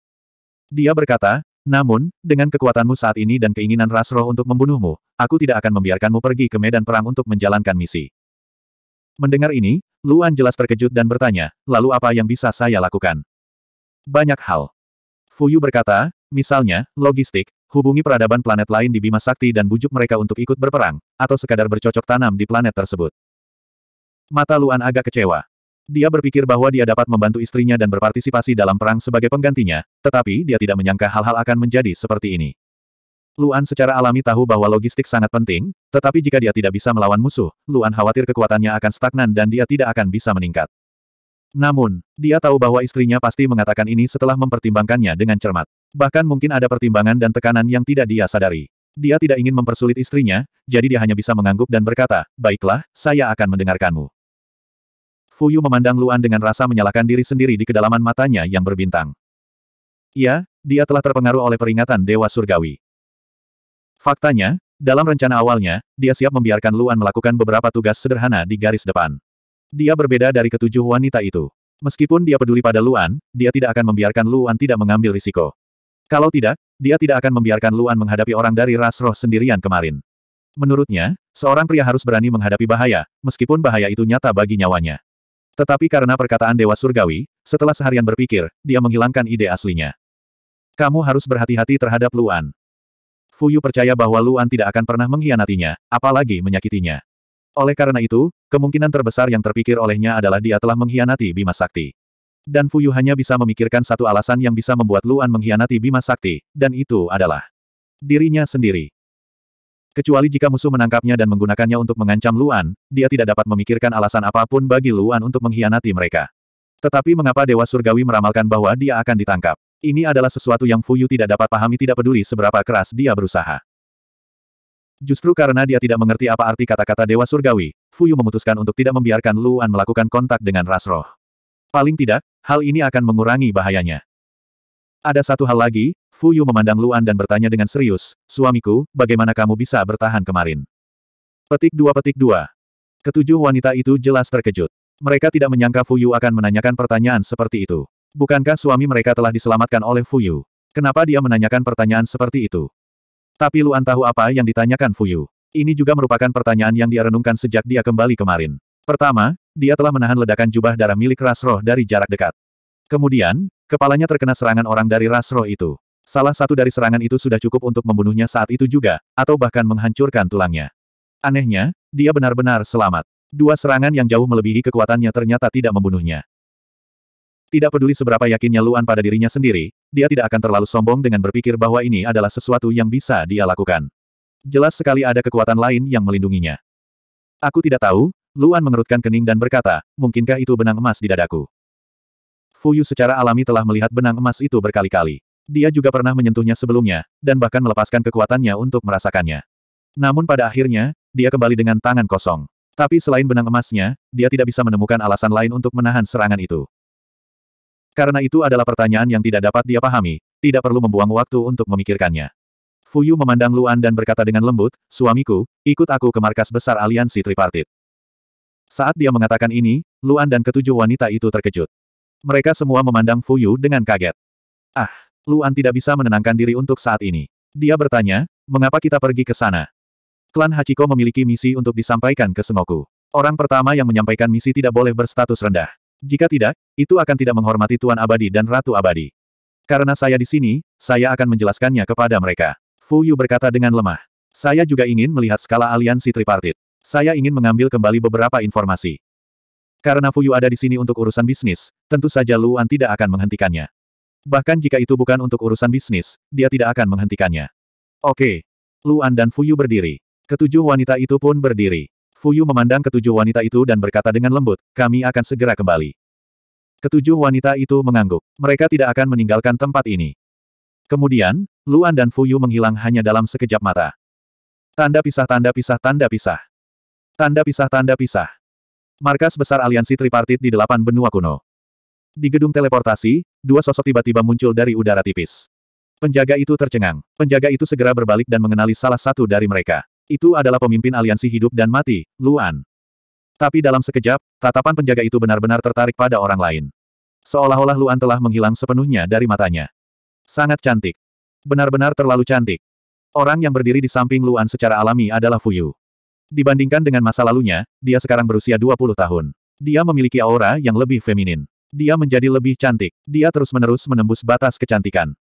Dia berkata, namun, dengan kekuatanmu saat ini dan keinginan Rasroh untuk membunuhmu, aku tidak akan membiarkanmu pergi ke medan perang untuk menjalankan misi. Mendengar ini, Luan jelas terkejut dan bertanya, lalu apa yang bisa saya lakukan? Banyak hal. Fuyu berkata, misalnya, logistik, hubungi peradaban planet lain di Bima Sakti dan bujuk mereka untuk ikut berperang, atau sekadar bercocok tanam di planet tersebut. Mata Luan agak kecewa. Dia berpikir bahwa dia dapat membantu istrinya dan berpartisipasi dalam perang sebagai penggantinya, tetapi dia tidak menyangka hal-hal akan menjadi seperti ini. Luan secara alami tahu bahwa logistik sangat penting, tetapi jika dia tidak bisa melawan musuh, Luan khawatir kekuatannya akan stagnan dan dia tidak akan bisa meningkat. Namun, dia tahu bahwa istrinya pasti mengatakan ini setelah mempertimbangkannya dengan cermat. Bahkan mungkin ada pertimbangan dan tekanan yang tidak dia sadari. Dia tidak ingin mempersulit istrinya, jadi dia hanya bisa mengangguk dan berkata, Baiklah, saya akan mendengarkanmu. Fuyu memandang Luan dengan rasa menyalahkan diri sendiri di kedalaman matanya yang berbintang. Ya, dia telah terpengaruh oleh peringatan Dewa Surgawi. Faktanya, dalam rencana awalnya, dia siap membiarkan Luan melakukan beberapa tugas sederhana di garis depan. Dia berbeda dari ketujuh wanita itu. Meskipun dia peduli pada Luan, dia tidak akan membiarkan Luan tidak mengambil risiko. Kalau tidak, dia tidak akan membiarkan Luan menghadapi orang dari ras roh sendirian kemarin. Menurutnya, seorang pria harus berani menghadapi bahaya, meskipun bahaya itu nyata bagi nyawanya. Tetapi karena perkataan Dewa Surgawi, setelah seharian berpikir, dia menghilangkan ide aslinya. Kamu harus berhati-hati terhadap Luan. Fuyu percaya bahwa Luan tidak akan pernah mengkhianatinya, apalagi menyakitinya. Oleh karena itu, kemungkinan terbesar yang terpikir olehnya adalah dia telah mengkhianati Bima Sakti. Dan Fuyu hanya bisa memikirkan satu alasan yang bisa membuat Luan mengkhianati Bima Sakti, dan itu adalah dirinya sendiri. Kecuali jika musuh menangkapnya dan menggunakannya untuk mengancam Luan, dia tidak dapat memikirkan alasan apapun bagi Luan untuk mengkhianati mereka. Tetapi mengapa Dewa Surgawi meramalkan bahwa dia akan ditangkap? Ini adalah sesuatu yang Fuyu tidak dapat pahami tidak peduli seberapa keras dia berusaha. Justru karena dia tidak mengerti apa arti kata-kata Dewa Surgawi, Fuyu memutuskan untuk tidak membiarkan Luan melakukan kontak dengan ras roh. Paling tidak, hal ini akan mengurangi bahayanya. Ada satu hal lagi, Fuyu memandang Luan dan bertanya dengan serius, Suamiku, bagaimana kamu bisa bertahan kemarin? Petik dua petik dua. Ketujuh wanita itu jelas terkejut. Mereka tidak menyangka Fuyu akan menanyakan pertanyaan seperti itu. Bukankah suami mereka telah diselamatkan oleh Fuyu? Kenapa dia menanyakan pertanyaan seperti itu? Tapi Luan tahu apa yang ditanyakan Fuyu. Ini juga merupakan pertanyaan yang dia renungkan sejak dia kembali kemarin. Pertama, dia telah menahan ledakan jubah darah milik ras roh dari jarak dekat. Kemudian, kepalanya terkena serangan orang dari ras roh itu. Salah satu dari serangan itu sudah cukup untuk membunuhnya saat itu juga, atau bahkan menghancurkan tulangnya. Anehnya, dia benar-benar selamat. Dua serangan yang jauh melebihi kekuatannya ternyata tidak membunuhnya. Tidak peduli seberapa yakinnya Luan pada dirinya sendiri, dia tidak akan terlalu sombong dengan berpikir bahwa ini adalah sesuatu yang bisa dia lakukan. Jelas sekali ada kekuatan lain yang melindunginya. Aku tidak tahu, Luan mengerutkan kening dan berkata, mungkinkah itu benang emas di dadaku? Fuyu secara alami telah melihat benang emas itu berkali-kali. Dia juga pernah menyentuhnya sebelumnya, dan bahkan melepaskan kekuatannya untuk merasakannya. Namun pada akhirnya, dia kembali dengan tangan kosong. Tapi selain benang emasnya, dia tidak bisa menemukan alasan lain untuk menahan serangan itu. Karena itu adalah pertanyaan yang tidak dapat dia pahami, tidak perlu membuang waktu untuk memikirkannya. Fuyu memandang Luan dan berkata dengan lembut, suamiku, ikut aku ke markas besar aliansi tripartit. Saat dia mengatakan ini, Luan dan ketujuh wanita itu terkejut. Mereka semua memandang Fuyu dengan kaget. Ah, Luan tidak bisa menenangkan diri untuk saat ini. Dia bertanya, mengapa kita pergi ke sana? Klan Hachiko memiliki misi untuk disampaikan ke Sengoku. Orang pertama yang menyampaikan misi tidak boleh berstatus rendah. Jika tidak, itu akan tidak menghormati Tuan Abadi dan Ratu Abadi. Karena saya di sini, saya akan menjelaskannya kepada mereka. Fu Yu berkata dengan lemah. Saya juga ingin melihat skala aliansi tripartit. Saya ingin mengambil kembali beberapa informasi. Karena Fu Yu ada di sini untuk urusan bisnis, tentu saja Luan tidak akan menghentikannya. Bahkan jika itu bukan untuk urusan bisnis, dia tidak akan menghentikannya. Oke. Luan dan Fu Yu berdiri. Ketujuh wanita itu pun berdiri. Fuyu memandang ketujuh wanita itu dan berkata dengan lembut, kami akan segera kembali. Ketujuh wanita itu mengangguk. Mereka tidak akan meninggalkan tempat ini. Kemudian, Luan dan Fuyu menghilang hanya dalam sekejap mata. Tanda pisah tanda pisah tanda pisah. Tanda pisah tanda pisah. Markas besar aliansi tripartit di delapan benua kuno. Di gedung teleportasi, dua sosok tiba-tiba muncul dari udara tipis. Penjaga itu tercengang. Penjaga itu segera berbalik dan mengenali salah satu dari mereka. Itu adalah pemimpin aliansi hidup dan mati, Luan. Tapi dalam sekejap, tatapan penjaga itu benar-benar tertarik pada orang lain. Seolah-olah Luan telah menghilang sepenuhnya dari matanya. Sangat cantik. Benar-benar terlalu cantik. Orang yang berdiri di samping Luan secara alami adalah Fuyu. Dibandingkan dengan masa lalunya, dia sekarang berusia 20 tahun. Dia memiliki aura yang lebih feminin. Dia menjadi lebih cantik. Dia terus-menerus menembus batas kecantikan.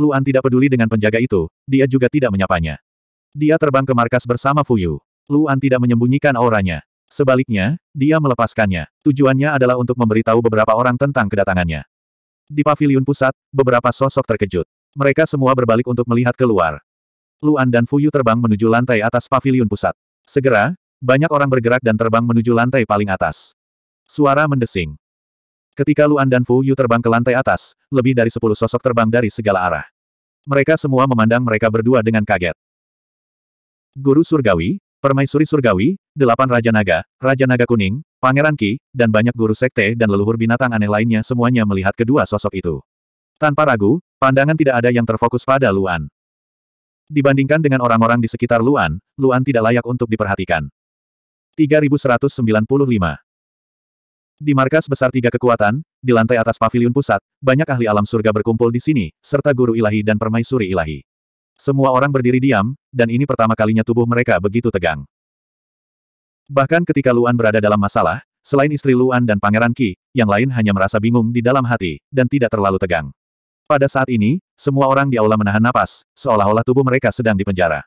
Luan tidak peduli dengan penjaga itu, dia juga tidak menyapanya. Dia terbang ke markas bersama Fuyu. Luan tidak menyembunyikan auranya. Sebaliknya, dia melepaskannya. Tujuannya adalah untuk memberitahu beberapa orang tentang kedatangannya. Di paviliun pusat, beberapa sosok terkejut. Mereka semua berbalik untuk melihat keluar. Luan dan Fuyu terbang menuju lantai atas paviliun pusat. Segera, banyak orang bergerak dan terbang menuju lantai paling atas. Suara mendesing. Ketika Luan dan Fuyu terbang ke lantai atas, lebih dari sepuluh sosok terbang dari segala arah. Mereka semua memandang mereka berdua dengan kaget. Guru Surgawi, Permaisuri Surgawi, delapan Raja Naga, Raja Naga Kuning, Pangeran Ki, dan banyak guru sekte dan leluhur binatang aneh lainnya semuanya melihat kedua sosok itu. Tanpa ragu, pandangan tidak ada yang terfokus pada Luan. Dibandingkan dengan orang-orang di sekitar Luan, Luan tidak layak untuk diperhatikan. 3195 Di markas besar tiga kekuatan, di lantai atas paviliun pusat, banyak ahli alam surga berkumpul di sini, serta guru ilahi dan permaisuri ilahi. Semua orang berdiri diam, dan ini pertama kalinya tubuh mereka begitu tegang. Bahkan ketika Luan berada dalam masalah, selain istri Luan dan Pangeran Ki, yang lain hanya merasa bingung di dalam hati, dan tidak terlalu tegang. Pada saat ini, semua orang di aula menahan napas, seolah-olah tubuh mereka sedang dipenjara.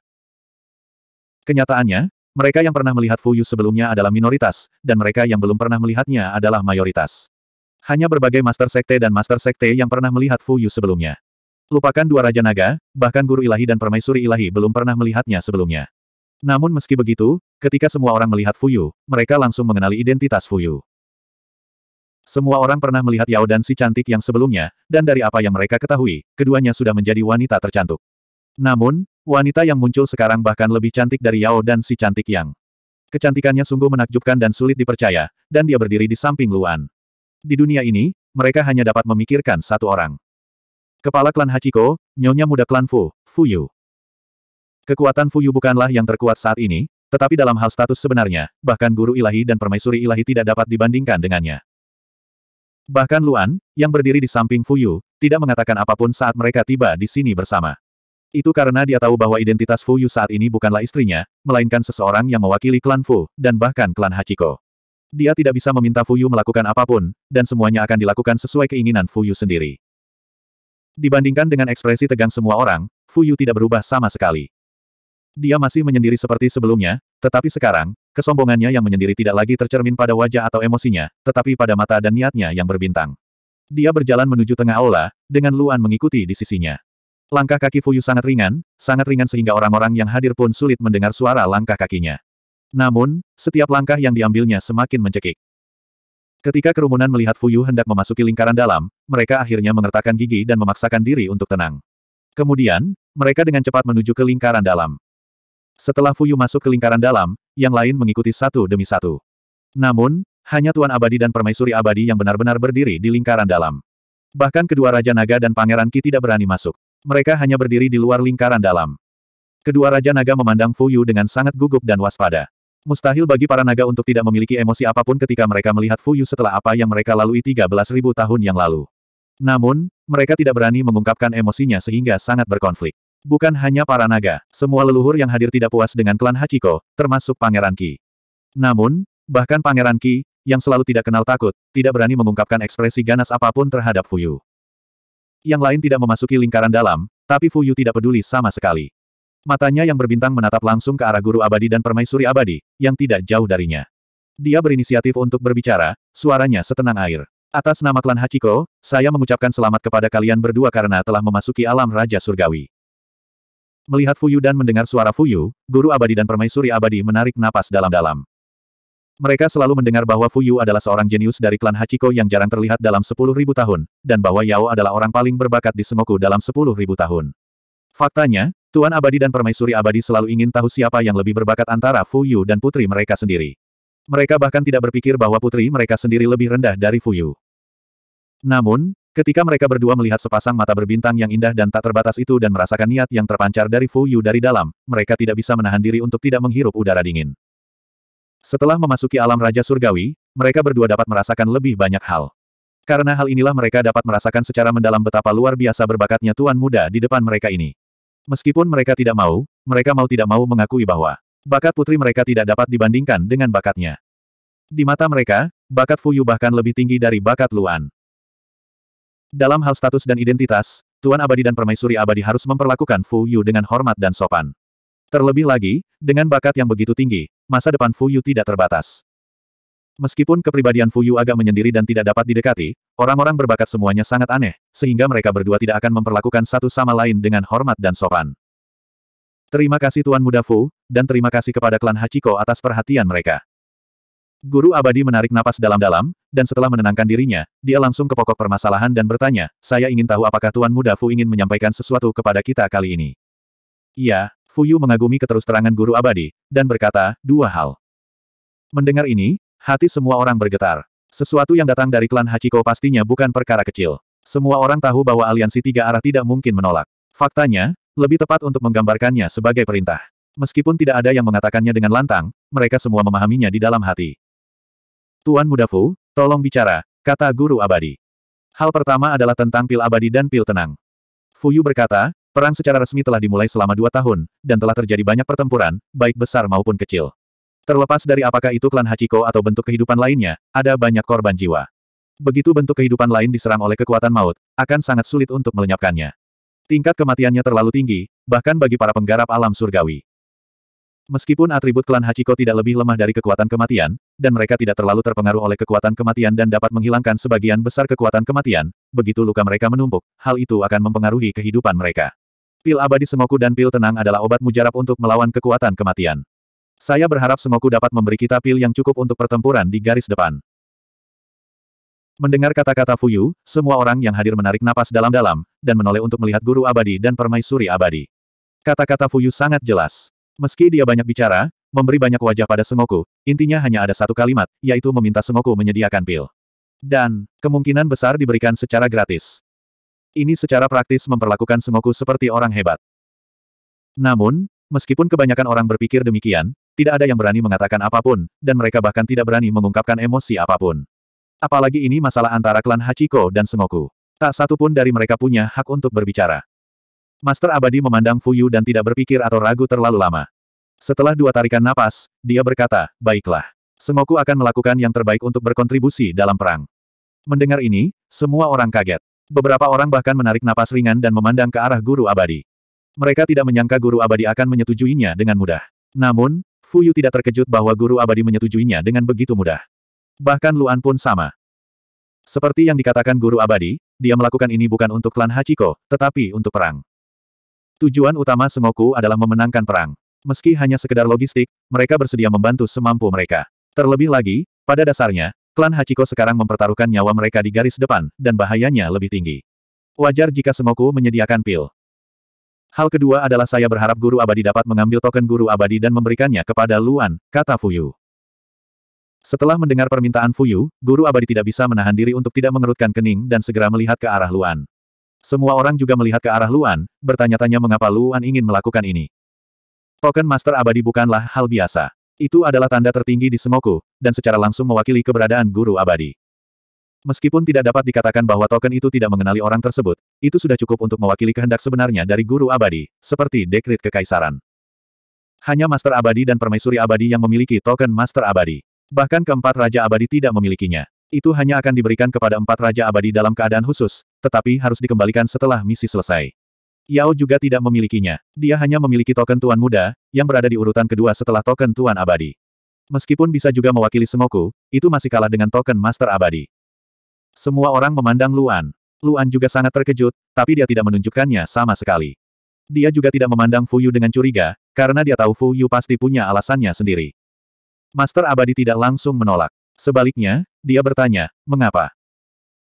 Kenyataannya, mereka yang pernah melihat Fuyu sebelumnya adalah minoritas, dan mereka yang belum pernah melihatnya adalah mayoritas. Hanya berbagai Master Sekte dan Master Sekte yang pernah melihat Fuyu sebelumnya. Lupakan dua Raja Naga, bahkan Guru Ilahi dan Permaisuri Ilahi belum pernah melihatnya sebelumnya. Namun meski begitu, ketika semua orang melihat Fuyu, mereka langsung mengenali identitas Fuyu. Semua orang pernah melihat Yao dan si cantik yang sebelumnya, dan dari apa yang mereka ketahui, keduanya sudah menjadi wanita tercantik. Namun, wanita yang muncul sekarang bahkan lebih cantik dari Yao dan si cantik yang. Kecantikannya sungguh menakjubkan dan sulit dipercaya, dan dia berdiri di samping Luan. Di dunia ini, mereka hanya dapat memikirkan satu orang. Kepala klan Hachiko, nyonya muda klan Fu, Fu Yu. Kekuatan Fu Yu bukanlah yang terkuat saat ini, tetapi dalam hal status sebenarnya, bahkan guru ilahi dan permaisuri ilahi tidak dapat dibandingkan dengannya. Bahkan Luan, yang berdiri di samping Fu Yu, tidak mengatakan apapun saat mereka tiba di sini bersama. Itu karena dia tahu bahwa identitas Fu Yu saat ini bukanlah istrinya, melainkan seseorang yang mewakili klan Fu, dan bahkan klan Hachiko. Dia tidak bisa meminta Fu Yu melakukan apapun, dan semuanya akan dilakukan sesuai keinginan Fu Yu sendiri. Dibandingkan dengan ekspresi tegang semua orang, Fu Yu tidak berubah sama sekali. Dia masih menyendiri seperti sebelumnya, tetapi sekarang, kesombongannya yang menyendiri tidak lagi tercermin pada wajah atau emosinya, tetapi pada mata dan niatnya yang berbintang. Dia berjalan menuju tengah aula, dengan Luan mengikuti di sisinya. Langkah kaki Fuyu sangat ringan, sangat ringan sehingga orang-orang yang hadir pun sulit mendengar suara langkah kakinya. Namun, setiap langkah yang diambilnya semakin mencekik. Ketika kerumunan melihat Fuyu hendak memasuki lingkaran dalam, mereka akhirnya mengertakkan gigi dan memaksakan diri untuk tenang. Kemudian, mereka dengan cepat menuju ke lingkaran dalam. Setelah Fuyu masuk ke lingkaran dalam, yang lain mengikuti satu demi satu. Namun, hanya Tuan Abadi dan Permaisuri Abadi yang benar-benar berdiri di lingkaran dalam. Bahkan kedua Raja Naga dan Pangeran Ki tidak berani masuk. Mereka hanya berdiri di luar lingkaran dalam. Kedua Raja Naga memandang Fuyu dengan sangat gugup dan waspada. Mustahil bagi para naga untuk tidak memiliki emosi apapun ketika mereka melihat Fuyu setelah apa yang mereka lalui 13.000 tahun yang lalu. Namun, mereka tidak berani mengungkapkan emosinya sehingga sangat berkonflik. Bukan hanya para naga, semua leluhur yang hadir tidak puas dengan klan Hachiko, termasuk Pangeran Ki. Namun, bahkan Pangeran Ki, yang selalu tidak kenal takut, tidak berani mengungkapkan ekspresi ganas apapun terhadap Fuyu. Yang lain tidak memasuki lingkaran dalam, tapi Fuyu tidak peduli sama sekali. Matanya yang berbintang menatap langsung ke arah guru abadi dan permaisuri abadi, yang tidak jauh darinya. Dia berinisiatif untuk berbicara, suaranya setenang air. Atas nama klan Hachiko, saya mengucapkan selamat kepada kalian berdua karena telah memasuki alam Raja Surgawi. Melihat Fuyu dan mendengar suara Fuyu, guru abadi dan permaisuri abadi menarik napas dalam-dalam. Mereka selalu mendengar bahwa Fuyu adalah seorang jenius dari klan Hachiko yang jarang terlihat dalam 10.000 tahun, dan bahwa Yao adalah orang paling berbakat di Semoku dalam 10.000 tahun. Faktanya, Tuan Abadi dan Permaisuri Abadi selalu ingin tahu siapa yang lebih berbakat antara Fu Yu dan putri mereka sendiri. Mereka bahkan tidak berpikir bahwa putri mereka sendiri lebih rendah dari Fu Yu. Namun, Ketika mereka berdua melihat sepasang mata berbintang yang indah dan tak terbatas itu dan merasakan niat yang terpancar dari Fu Yu dari dalam, mereka tidak bisa menahan diri untuk tidak menghirup udara dingin. Setelah memasuki alam Raja Surgawi, mereka berdua dapat merasakan lebih banyak hal. Karena hal inilah mereka dapat merasakan secara mendalam betapa luar biasa berbakatnya Tuan Muda di depan mereka ini. Meskipun mereka tidak mau, mereka mau tidak mau mengakui bahwa bakat putri mereka tidak dapat dibandingkan dengan bakatnya. Di mata mereka, bakat Fuyu bahkan lebih tinggi dari bakat Luan. Dalam hal status dan identitas, Tuan Abadi dan Permaisuri Abadi harus memperlakukan Fuyu dengan hormat dan sopan. Terlebih lagi, dengan bakat yang begitu tinggi, masa depan Fuyu tidak terbatas. Meskipun kepribadian Fuyu agak menyendiri dan tidak dapat didekati, orang-orang berbakat semuanya sangat aneh, sehingga mereka berdua tidak akan memperlakukan satu sama lain dengan hormat dan sopan. Terima kasih Tuan Muda Fu, dan terima kasih kepada klan Hachiko atas perhatian mereka. Guru abadi menarik napas dalam-dalam, dan setelah menenangkan dirinya, dia langsung ke pokok permasalahan dan bertanya, saya ingin tahu apakah Tuan Muda Fu ingin menyampaikan sesuatu kepada kita kali ini. Iya, Fuyu mengagumi keterusterangan guru abadi, dan berkata, dua hal. Mendengar ini, Hati semua orang bergetar. Sesuatu yang datang dari klan Hachiko pastinya bukan perkara kecil. Semua orang tahu bahwa aliansi tiga arah tidak mungkin menolak. Faktanya, lebih tepat untuk menggambarkannya sebagai perintah. Meskipun tidak ada yang mengatakannya dengan lantang, mereka semua memahaminya di dalam hati. Tuan Mudafu, tolong bicara, kata Guru Abadi. Hal pertama adalah tentang pil abadi dan pil tenang. Fuyu berkata, perang secara resmi telah dimulai selama dua tahun, dan telah terjadi banyak pertempuran, baik besar maupun kecil. Terlepas dari apakah itu klan Hachiko atau bentuk kehidupan lainnya, ada banyak korban jiwa. Begitu bentuk kehidupan lain diserang oleh kekuatan maut, akan sangat sulit untuk melenyapkannya. Tingkat kematiannya terlalu tinggi, bahkan bagi para penggarap alam surgawi. Meskipun atribut klan Hachiko tidak lebih lemah dari kekuatan kematian, dan mereka tidak terlalu terpengaruh oleh kekuatan kematian dan dapat menghilangkan sebagian besar kekuatan kematian, begitu luka mereka menumpuk, hal itu akan mempengaruhi kehidupan mereka. Pil abadi semoku dan pil tenang adalah obat mujarab untuk melawan kekuatan kematian. Saya berharap Semoku dapat memberi kita pil yang cukup untuk pertempuran di garis depan. Mendengar kata-kata Fuyu, semua orang yang hadir menarik napas dalam-dalam, dan menoleh untuk melihat guru abadi dan permaisuri abadi. Kata-kata Fuyu sangat jelas. Meski dia banyak bicara, memberi banyak wajah pada Sengoku, intinya hanya ada satu kalimat, yaitu meminta Sengoku menyediakan pil. Dan, kemungkinan besar diberikan secara gratis. Ini secara praktis memperlakukan Sengoku seperti orang hebat. Namun, Meskipun kebanyakan orang berpikir demikian, tidak ada yang berani mengatakan apapun, dan mereka bahkan tidak berani mengungkapkan emosi apapun. Apalagi ini masalah antara klan Hachiko dan Sengoku. Tak satu pun dari mereka punya hak untuk berbicara. Master Abadi memandang Fuyu dan tidak berpikir atau ragu terlalu lama. Setelah dua tarikan napas, dia berkata, baiklah. Sengoku akan melakukan yang terbaik untuk berkontribusi dalam perang. Mendengar ini, semua orang kaget. Beberapa orang bahkan menarik napas ringan dan memandang ke arah guru abadi. Mereka tidak menyangka guru abadi akan menyetujuinya dengan mudah. Namun, Fu Yu tidak terkejut bahwa guru abadi menyetujuinya dengan begitu mudah. Bahkan Luan pun sama. Seperti yang dikatakan guru abadi, dia melakukan ini bukan untuk klan Hachiko, tetapi untuk perang. Tujuan utama Sengoku adalah memenangkan perang. Meski hanya sekedar logistik, mereka bersedia membantu semampu mereka. Terlebih lagi, pada dasarnya, klan Hachiko sekarang mempertaruhkan nyawa mereka di garis depan, dan bahayanya lebih tinggi. Wajar jika Sengoku menyediakan pil. Hal kedua adalah saya berharap guru abadi dapat mengambil token guru abadi dan memberikannya kepada Luan, kata Fuyu. Setelah mendengar permintaan Fuyu, guru abadi tidak bisa menahan diri untuk tidak mengerutkan kening dan segera melihat ke arah Luan. Semua orang juga melihat ke arah Luan, bertanya-tanya mengapa Luan ingin melakukan ini. Token Master Abadi bukanlah hal biasa. Itu adalah tanda tertinggi di Semoku, dan secara langsung mewakili keberadaan Guru Abadi. Meskipun tidak dapat dikatakan bahwa token itu tidak mengenali orang tersebut, itu sudah cukup untuk mewakili kehendak sebenarnya dari guru abadi, seperti dekrit kekaisaran. Hanya master abadi dan permaisuri abadi yang memiliki token master abadi. Bahkan keempat raja abadi tidak memilikinya. Itu hanya akan diberikan kepada empat raja abadi dalam keadaan khusus, tetapi harus dikembalikan setelah misi selesai. Yao juga tidak memilikinya. Dia hanya memiliki token Tuan Muda, yang berada di urutan kedua setelah token Tuan Abadi. Meskipun bisa juga mewakili Sengoku, itu masih kalah dengan token Master Abadi. Semua orang memandang Luan. Luan juga sangat terkejut, tapi dia tidak menunjukkannya sama sekali. Dia juga tidak memandang Fuyu dengan curiga, karena dia tahu Fuyu pasti punya alasannya sendiri. Master Abadi tidak langsung menolak. Sebaliknya, dia bertanya, mengapa?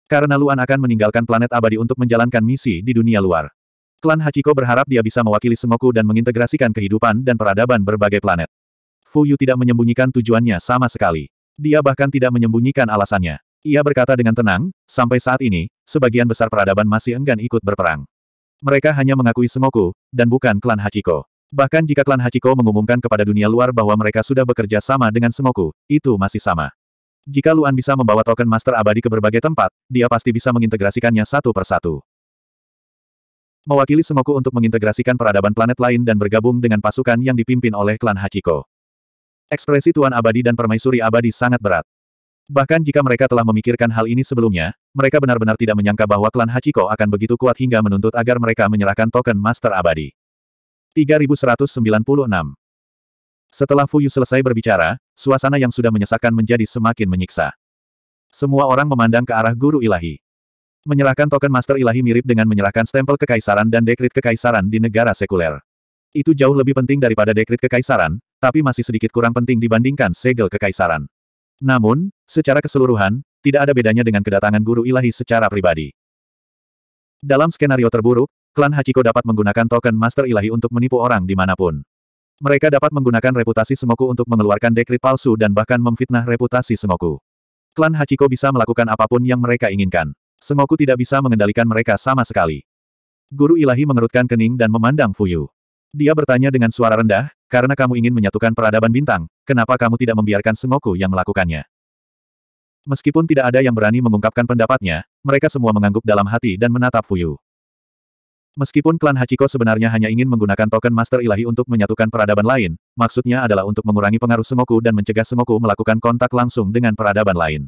Karena Luan akan meninggalkan planet abadi untuk menjalankan misi di dunia luar. Klan Hachiko berharap dia bisa mewakili Sengoku dan mengintegrasikan kehidupan dan peradaban berbagai planet. Fuyu tidak menyembunyikan tujuannya sama sekali. Dia bahkan tidak menyembunyikan alasannya. Ia berkata dengan tenang, sampai saat ini, sebagian besar peradaban masih enggan ikut berperang. Mereka hanya mengakui Semoku, dan bukan klan Hachiko. Bahkan jika klan Hachiko mengumumkan kepada dunia luar bahwa mereka sudah bekerja sama dengan Semoku, itu masih sama. Jika Luan bisa membawa token master abadi ke berbagai tempat, dia pasti bisa mengintegrasikannya satu persatu. Mewakili Semoku untuk mengintegrasikan peradaban planet lain dan bergabung dengan pasukan yang dipimpin oleh klan Hachiko. Ekspresi Tuan Abadi dan Permaisuri Abadi sangat berat. Bahkan jika mereka telah memikirkan hal ini sebelumnya, mereka benar-benar tidak menyangka bahwa klan Hachiko akan begitu kuat hingga menuntut agar mereka menyerahkan token Master Abadi. 3196 Setelah Fuyu selesai berbicara, suasana yang sudah menyesakan menjadi semakin menyiksa. Semua orang memandang ke arah guru ilahi. Menyerahkan token Master Ilahi mirip dengan menyerahkan stempel kekaisaran dan dekrit kekaisaran di negara sekuler. Itu jauh lebih penting daripada dekrit kekaisaran, tapi masih sedikit kurang penting dibandingkan segel kekaisaran. Namun, secara keseluruhan, tidak ada bedanya dengan kedatangan guru ilahi secara pribadi. Dalam skenario terburuk, klan Hachiko dapat menggunakan token Master Ilahi untuk menipu orang dimanapun. Mereka dapat menggunakan reputasi Semoku untuk mengeluarkan dekrit palsu dan bahkan memfitnah reputasi Semoku. Klan Hachiko bisa melakukan apapun yang mereka inginkan. Semoku tidak bisa mengendalikan mereka sama sekali. Guru Ilahi mengerutkan kening dan memandang Fuyu. Dia bertanya dengan suara rendah, karena kamu ingin menyatukan peradaban bintang, kenapa kamu tidak membiarkan Sengoku yang melakukannya? Meskipun tidak ada yang berani mengungkapkan pendapatnya, mereka semua mengangguk dalam hati dan menatap Fuyu. Meskipun klan Hachiko sebenarnya hanya ingin menggunakan token Master Ilahi untuk menyatukan peradaban lain, maksudnya adalah untuk mengurangi pengaruh Sengoku dan mencegah Sengoku melakukan kontak langsung dengan peradaban lain.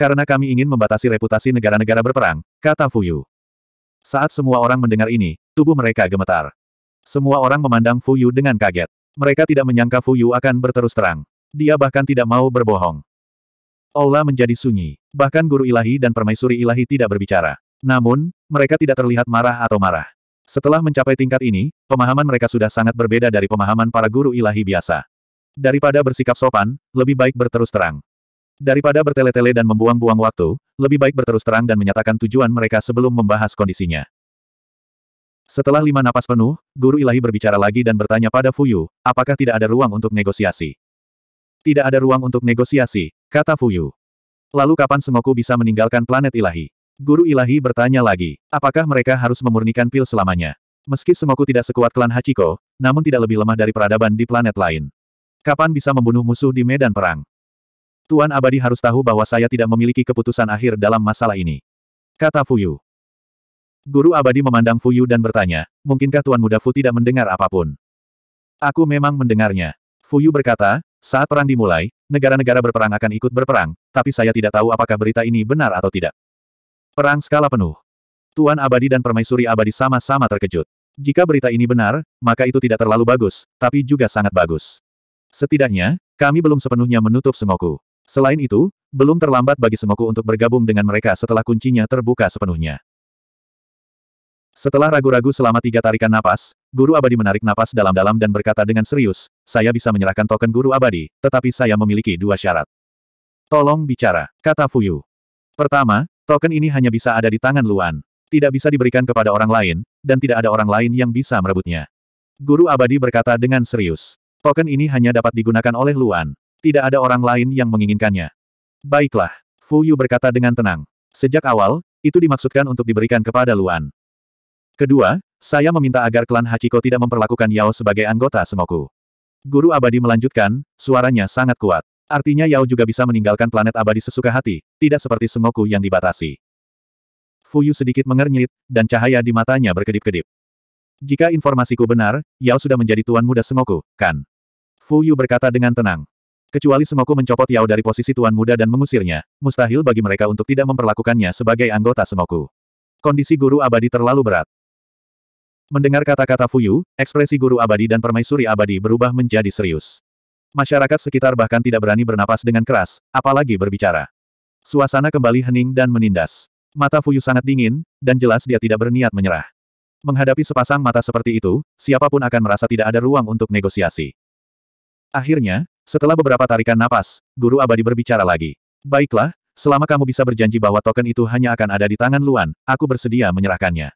Karena kami ingin membatasi reputasi negara-negara berperang, kata Fuyu. Saat semua orang mendengar ini, tubuh mereka gemetar. Semua orang memandang Fu Yu dengan kaget. Mereka tidak menyangka Fu Yu akan berterus terang. Dia bahkan tidak mau berbohong. Aula menjadi sunyi. Bahkan guru ilahi dan permaisuri ilahi tidak berbicara. Namun, mereka tidak terlihat marah atau marah. Setelah mencapai tingkat ini, pemahaman mereka sudah sangat berbeda dari pemahaman para guru ilahi biasa. Daripada bersikap sopan, lebih baik berterus terang. Daripada bertele-tele dan membuang-buang waktu, lebih baik berterus terang dan menyatakan tujuan mereka sebelum membahas kondisinya. Setelah lima napas penuh, Guru Ilahi berbicara lagi dan bertanya pada Fuyu, apakah tidak ada ruang untuk negosiasi? Tidak ada ruang untuk negosiasi, kata Fuyu. Lalu kapan Sengoku bisa meninggalkan planet Ilahi? Guru Ilahi bertanya lagi, apakah mereka harus memurnikan pil selamanya? Meski Sengoku tidak sekuat klan Hachiko, namun tidak lebih lemah dari peradaban di planet lain. Kapan bisa membunuh musuh di medan perang? Tuan Abadi harus tahu bahwa saya tidak memiliki keputusan akhir dalam masalah ini. Kata Fuyu. Guru abadi memandang Fuyu dan bertanya, mungkinkah Tuan Muda Fu tidak mendengar apapun? Aku memang mendengarnya. Fuyu berkata, saat perang dimulai, negara-negara berperang akan ikut berperang, tapi saya tidak tahu apakah berita ini benar atau tidak. Perang skala penuh. Tuan abadi dan permaisuri abadi sama-sama terkejut. Jika berita ini benar, maka itu tidak terlalu bagus, tapi juga sangat bagus. Setidaknya, kami belum sepenuhnya menutup Sengoku. Selain itu, belum terlambat bagi Sengoku untuk bergabung dengan mereka setelah kuncinya terbuka sepenuhnya. Setelah ragu-ragu selama tiga tarikan napas, Guru Abadi menarik napas dalam-dalam dan berkata dengan serius, saya bisa menyerahkan token Guru Abadi, tetapi saya memiliki dua syarat. Tolong bicara, kata Fuyu. Pertama, token ini hanya bisa ada di tangan Luan. Tidak bisa diberikan kepada orang lain, dan tidak ada orang lain yang bisa merebutnya. Guru Abadi berkata dengan serius. Token ini hanya dapat digunakan oleh Luan. Tidak ada orang lain yang menginginkannya. Baiklah, Fuyu berkata dengan tenang. Sejak awal, itu dimaksudkan untuk diberikan kepada Luan. Kedua, saya meminta agar klan Hachiko tidak memperlakukan Yao sebagai anggota Semoku. Guru abadi melanjutkan, suaranya sangat kuat. Artinya Yao juga bisa meninggalkan planet abadi sesuka hati, tidak seperti Semoku yang dibatasi. Fuyu sedikit mengernyit, dan cahaya di matanya berkedip-kedip. Jika informasiku benar, Yao sudah menjadi tuan muda Semoku, kan? Fuyu berkata dengan tenang. Kecuali Semoku mencopot Yao dari posisi tuan muda dan mengusirnya, mustahil bagi mereka untuk tidak memperlakukannya sebagai anggota Semoku. Kondisi guru abadi terlalu berat. Mendengar kata-kata Fuyu, ekspresi guru abadi dan permaisuri abadi berubah menjadi serius. Masyarakat sekitar bahkan tidak berani bernapas dengan keras, apalagi berbicara. Suasana kembali hening dan menindas. Mata Fuyu sangat dingin, dan jelas dia tidak berniat menyerah. Menghadapi sepasang mata seperti itu, siapapun akan merasa tidak ada ruang untuk negosiasi. Akhirnya, setelah beberapa tarikan napas, guru abadi berbicara lagi. Baiklah, selama kamu bisa berjanji bahwa token itu hanya akan ada di tangan Luan, aku bersedia menyerahkannya.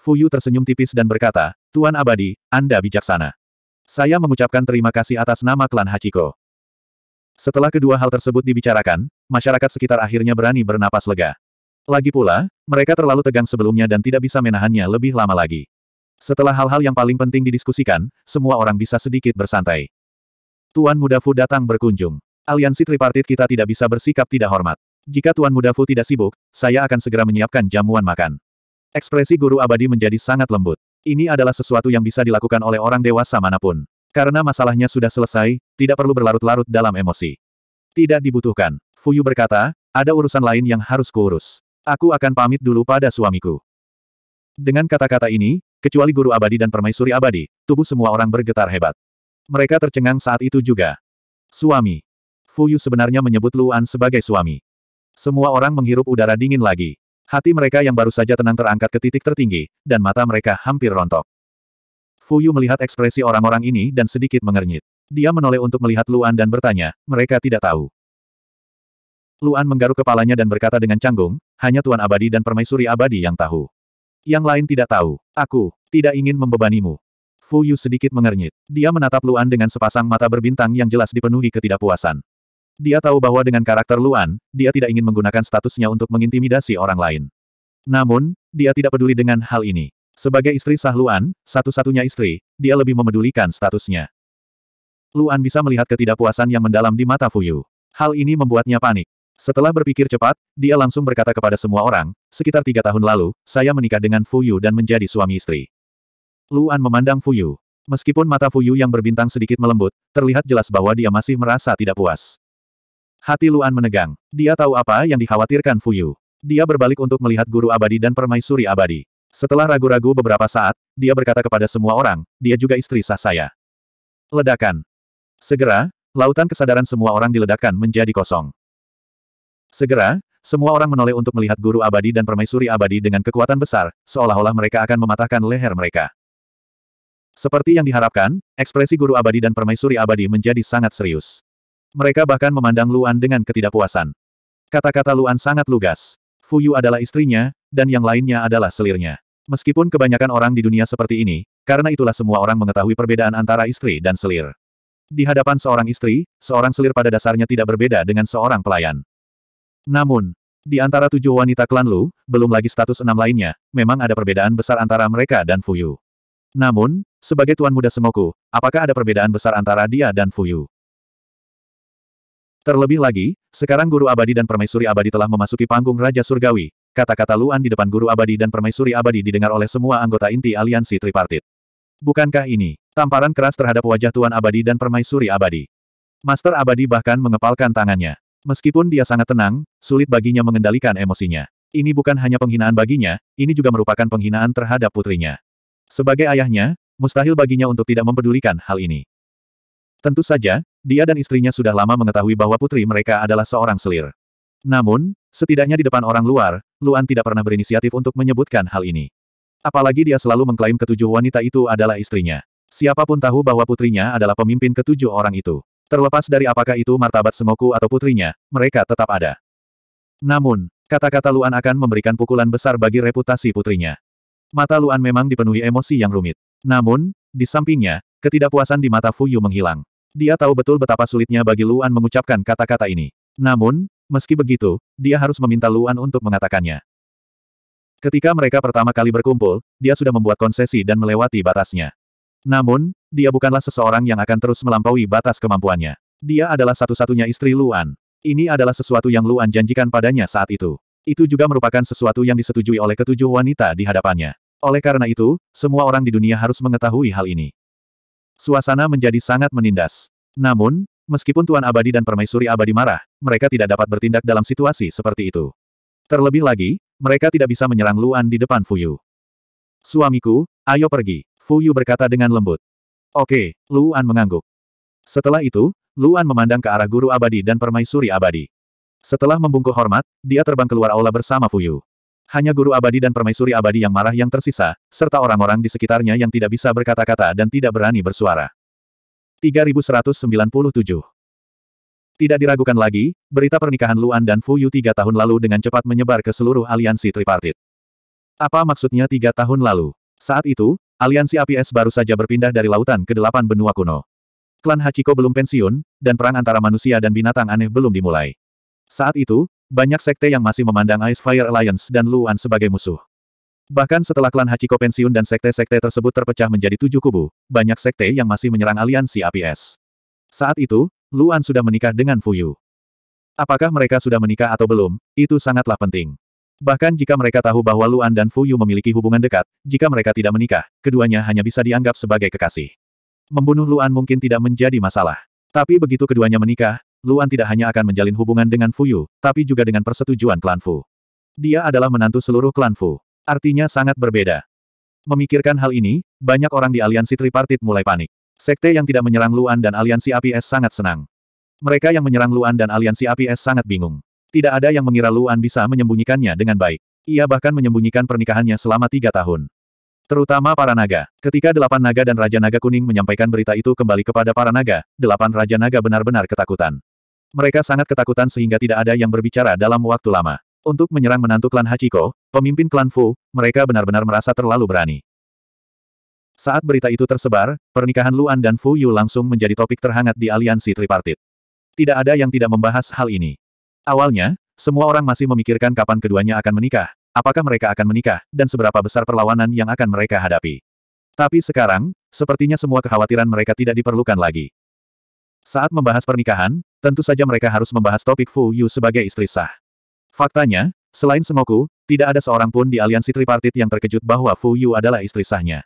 Fuyu tersenyum tipis dan berkata, Tuan Abadi, Anda bijaksana. Saya mengucapkan terima kasih atas nama klan Hachiko. Setelah kedua hal tersebut dibicarakan, masyarakat sekitar akhirnya berani bernapas lega. Lagi pula, mereka terlalu tegang sebelumnya dan tidak bisa menahannya lebih lama lagi. Setelah hal-hal yang paling penting didiskusikan, semua orang bisa sedikit bersantai. Tuan Mudafu datang berkunjung. Aliansi tripartit kita tidak bisa bersikap tidak hormat. Jika Tuan Mudafu tidak sibuk, saya akan segera menyiapkan jamuan makan. Ekspresi guru abadi menjadi sangat lembut. Ini adalah sesuatu yang bisa dilakukan oleh orang dewasa manapun. Karena masalahnya sudah selesai, tidak perlu berlarut-larut dalam emosi. Tidak dibutuhkan. Fuyu berkata, ada urusan lain yang harus kuurus. Aku akan pamit dulu pada suamiku. Dengan kata-kata ini, kecuali guru abadi dan permaisuri abadi, tubuh semua orang bergetar hebat. Mereka tercengang saat itu juga. Suami. Fuyu sebenarnya menyebut Luan sebagai suami. Semua orang menghirup udara dingin lagi. Hati mereka yang baru saja tenang terangkat ke titik tertinggi, dan mata mereka hampir rontok. Fuyu melihat ekspresi orang-orang ini dan sedikit mengernyit. Dia menoleh untuk melihat Luan dan bertanya, mereka tidak tahu. Luan menggaruk kepalanya dan berkata dengan canggung, hanya Tuan Abadi dan Permaisuri Abadi yang tahu. Yang lain tidak tahu. Aku, tidak ingin membebanimu. Fu Yu sedikit mengernyit. Dia menatap Luan dengan sepasang mata berbintang yang jelas dipenuhi ketidakpuasan. Dia tahu bahwa dengan karakter Luan, dia tidak ingin menggunakan statusnya untuk mengintimidasi orang lain. Namun, dia tidak peduli dengan hal ini. Sebagai istri sah Luan, satu-satunya istri, dia lebih memedulikan statusnya. Luan bisa melihat ketidakpuasan yang mendalam di mata Fuyu. Hal ini membuatnya panik. Setelah berpikir cepat, dia langsung berkata kepada semua orang, sekitar tiga tahun lalu, saya menikah dengan Fuyu dan menjadi suami istri. Luan memandang Fuyu. Meskipun mata Fuyu yang berbintang sedikit melembut, terlihat jelas bahwa dia masih merasa tidak puas. Hati Luan menegang. Dia tahu apa yang dikhawatirkan Fuyu. Dia berbalik untuk melihat guru abadi dan permaisuri abadi. Setelah ragu-ragu beberapa saat, dia berkata kepada semua orang, dia juga istri sah saya. Ledakan. Segera, lautan kesadaran semua orang diledakkan menjadi kosong. Segera, semua orang menoleh untuk melihat guru abadi dan permaisuri abadi dengan kekuatan besar, seolah-olah mereka akan mematahkan leher mereka. Seperti yang diharapkan, ekspresi guru abadi dan permaisuri abadi menjadi sangat serius. Mereka bahkan memandang Luan dengan ketidakpuasan. Kata-kata Luan sangat lugas. Fuyu adalah istrinya, dan yang lainnya adalah selirnya. Meskipun kebanyakan orang di dunia seperti ini, karena itulah semua orang mengetahui perbedaan antara istri dan selir. Di hadapan seorang istri, seorang selir pada dasarnya tidak berbeda dengan seorang pelayan. Namun, di antara tujuh wanita klan Lu, belum lagi status enam lainnya, memang ada perbedaan besar antara mereka dan Fuyu. Namun, sebagai tuan muda Semoku, apakah ada perbedaan besar antara dia dan Fuyu? Terlebih lagi, sekarang Guru Abadi dan Permaisuri Abadi telah memasuki panggung Raja Surgawi. Kata-kata Luan di depan Guru Abadi dan Permaisuri Abadi didengar oleh semua anggota inti aliansi tripartit. Bukankah ini tamparan keras terhadap wajah Tuan Abadi dan Permaisuri Abadi? Master Abadi bahkan mengepalkan tangannya. Meskipun dia sangat tenang, sulit baginya mengendalikan emosinya. Ini bukan hanya penghinaan baginya, ini juga merupakan penghinaan terhadap putrinya. Sebagai ayahnya, mustahil baginya untuk tidak mempedulikan hal ini. Tentu saja, dia dan istrinya sudah lama mengetahui bahwa putri mereka adalah seorang selir. Namun, setidaknya di depan orang luar, Luan tidak pernah berinisiatif untuk menyebutkan hal ini. Apalagi dia selalu mengklaim ketujuh wanita itu adalah istrinya. Siapapun tahu bahwa putrinya adalah pemimpin ketujuh orang itu. Terlepas dari apakah itu martabat Semoku atau putrinya, mereka tetap ada. Namun, kata-kata Luan akan memberikan pukulan besar bagi reputasi putrinya. Mata Luan memang dipenuhi emosi yang rumit. Namun, di sampingnya, ketidakpuasan di mata Fuyu menghilang. Dia tahu betul betapa sulitnya bagi Luan mengucapkan kata-kata ini. Namun, meski begitu, dia harus meminta Luan untuk mengatakannya. Ketika mereka pertama kali berkumpul, dia sudah membuat konsesi dan melewati batasnya. Namun, dia bukanlah seseorang yang akan terus melampaui batas kemampuannya. Dia adalah satu-satunya istri Luan. Ini adalah sesuatu yang Luan janjikan padanya saat itu. Itu juga merupakan sesuatu yang disetujui oleh ketujuh wanita di hadapannya. Oleh karena itu, semua orang di dunia harus mengetahui hal ini. Suasana menjadi sangat menindas. Namun, meskipun Tuan Abadi dan Permaisuri Abadi marah, mereka tidak dapat bertindak dalam situasi seperti itu. Terlebih lagi, mereka tidak bisa menyerang Luan di depan Fuyu. Suamiku, ayo pergi, Fuyu berkata dengan lembut. Oke, Luan mengangguk. Setelah itu, Luan memandang ke arah guru abadi dan permaisuri abadi. Setelah membungkuk hormat, dia terbang keluar aula bersama Fuyu. Hanya guru abadi dan permaisuri abadi yang marah yang tersisa, serta orang-orang di sekitarnya yang tidak bisa berkata-kata dan tidak berani bersuara. 3197 Tidak diragukan lagi, berita pernikahan Luan dan Fu Yu tiga tahun lalu dengan cepat menyebar ke seluruh aliansi tripartit. Apa maksudnya tiga tahun lalu? Saat itu, aliansi APS baru saja berpindah dari lautan ke delapan benua kuno. Klan Hachiko belum pensiun, dan perang antara manusia dan binatang aneh belum dimulai. Saat itu, banyak sekte yang masih memandang Ice Fire Alliance dan Luan sebagai musuh. Bahkan setelah klan Hachiko pensiun dan sekte-sekte tersebut terpecah menjadi tujuh kubu, banyak sekte yang masih menyerang aliansi APS. Saat itu, Luan sudah menikah dengan Fuyu. Apakah mereka sudah menikah atau belum, itu sangatlah penting. Bahkan jika mereka tahu bahwa Luan dan Fuyu memiliki hubungan dekat, jika mereka tidak menikah, keduanya hanya bisa dianggap sebagai kekasih. Membunuh Luan mungkin tidak menjadi masalah. Tapi begitu keduanya menikah, Luan tidak hanya akan menjalin hubungan dengan Fuyu, tapi juga dengan persetujuan klan Fu. Dia adalah menantu seluruh klan Fu. Artinya sangat berbeda. Memikirkan hal ini, banyak orang di aliansi tripartit mulai panik. Sekte yang tidak menyerang Luan dan aliansi APS sangat senang. Mereka yang menyerang Luan dan aliansi APS sangat bingung. Tidak ada yang mengira Luan bisa menyembunyikannya dengan baik. Ia bahkan menyembunyikan pernikahannya selama tiga tahun terutama para naga. Ketika delapan naga dan Raja Naga Kuning menyampaikan berita itu kembali kepada para naga, delapan Raja Naga benar-benar ketakutan. Mereka sangat ketakutan sehingga tidak ada yang berbicara dalam waktu lama. Untuk menyerang menantu klan Hachiko, pemimpin klan Fu, mereka benar-benar merasa terlalu berani. Saat berita itu tersebar, pernikahan Luan dan Fu Yu langsung menjadi topik terhangat di aliansi tripartit. Tidak ada yang tidak membahas hal ini. Awalnya, semua orang masih memikirkan kapan keduanya akan menikah, apakah mereka akan menikah, dan seberapa besar perlawanan yang akan mereka hadapi. Tapi sekarang, sepertinya semua kekhawatiran mereka tidak diperlukan lagi. Saat membahas pernikahan, tentu saja mereka harus membahas topik Fu Yu sebagai istri sah. Faktanya, selain Semoku, tidak ada seorang pun di aliansi tripartit yang terkejut bahwa Fu Yu adalah istri sahnya.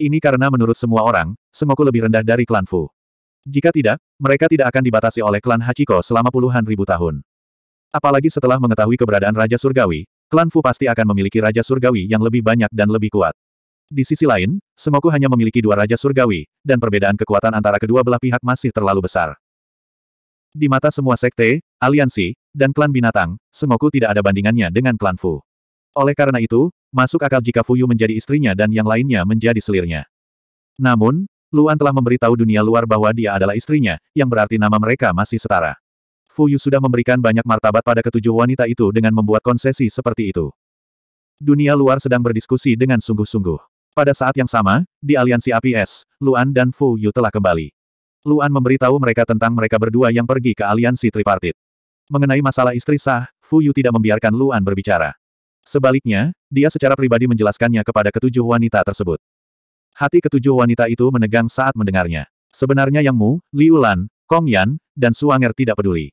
Ini karena menurut semua orang, Semoku lebih rendah dari klan Fu. Jika tidak, mereka tidak akan dibatasi oleh klan Hachiko selama puluhan ribu tahun. Apalagi setelah mengetahui keberadaan Raja Surgawi, klan Fu pasti akan memiliki Raja Surgawi yang lebih banyak dan lebih kuat. Di sisi lain, Semoku hanya memiliki dua Raja Surgawi, dan perbedaan kekuatan antara kedua belah pihak masih terlalu besar. Di mata semua sekte, aliansi, dan klan binatang, Semoku tidak ada bandingannya dengan klan Fu. Oleh karena itu, masuk akal jika Fu Yu menjadi istrinya dan yang lainnya menjadi selirnya. Namun, Luan telah memberitahu dunia luar bahwa dia adalah istrinya, yang berarti nama mereka masih setara. Fu Yu sudah memberikan banyak martabat pada ketujuh wanita itu dengan membuat konsesi seperti itu. Dunia luar sedang berdiskusi dengan sungguh-sungguh. Pada saat yang sama, di aliansi APS, Luan dan Fu Yu telah kembali. Luan memberitahu mereka tentang mereka berdua yang pergi ke aliansi tripartit. Mengenai masalah istri sah, Fu Yu tidak membiarkan Luan berbicara. Sebaliknya, dia secara pribadi menjelaskannya kepada ketujuh wanita tersebut. Hati ketujuh wanita itu menegang saat mendengarnya. Sebenarnya Yang Mu, Liu Lan, Kong Yan, dan Suanger tidak peduli.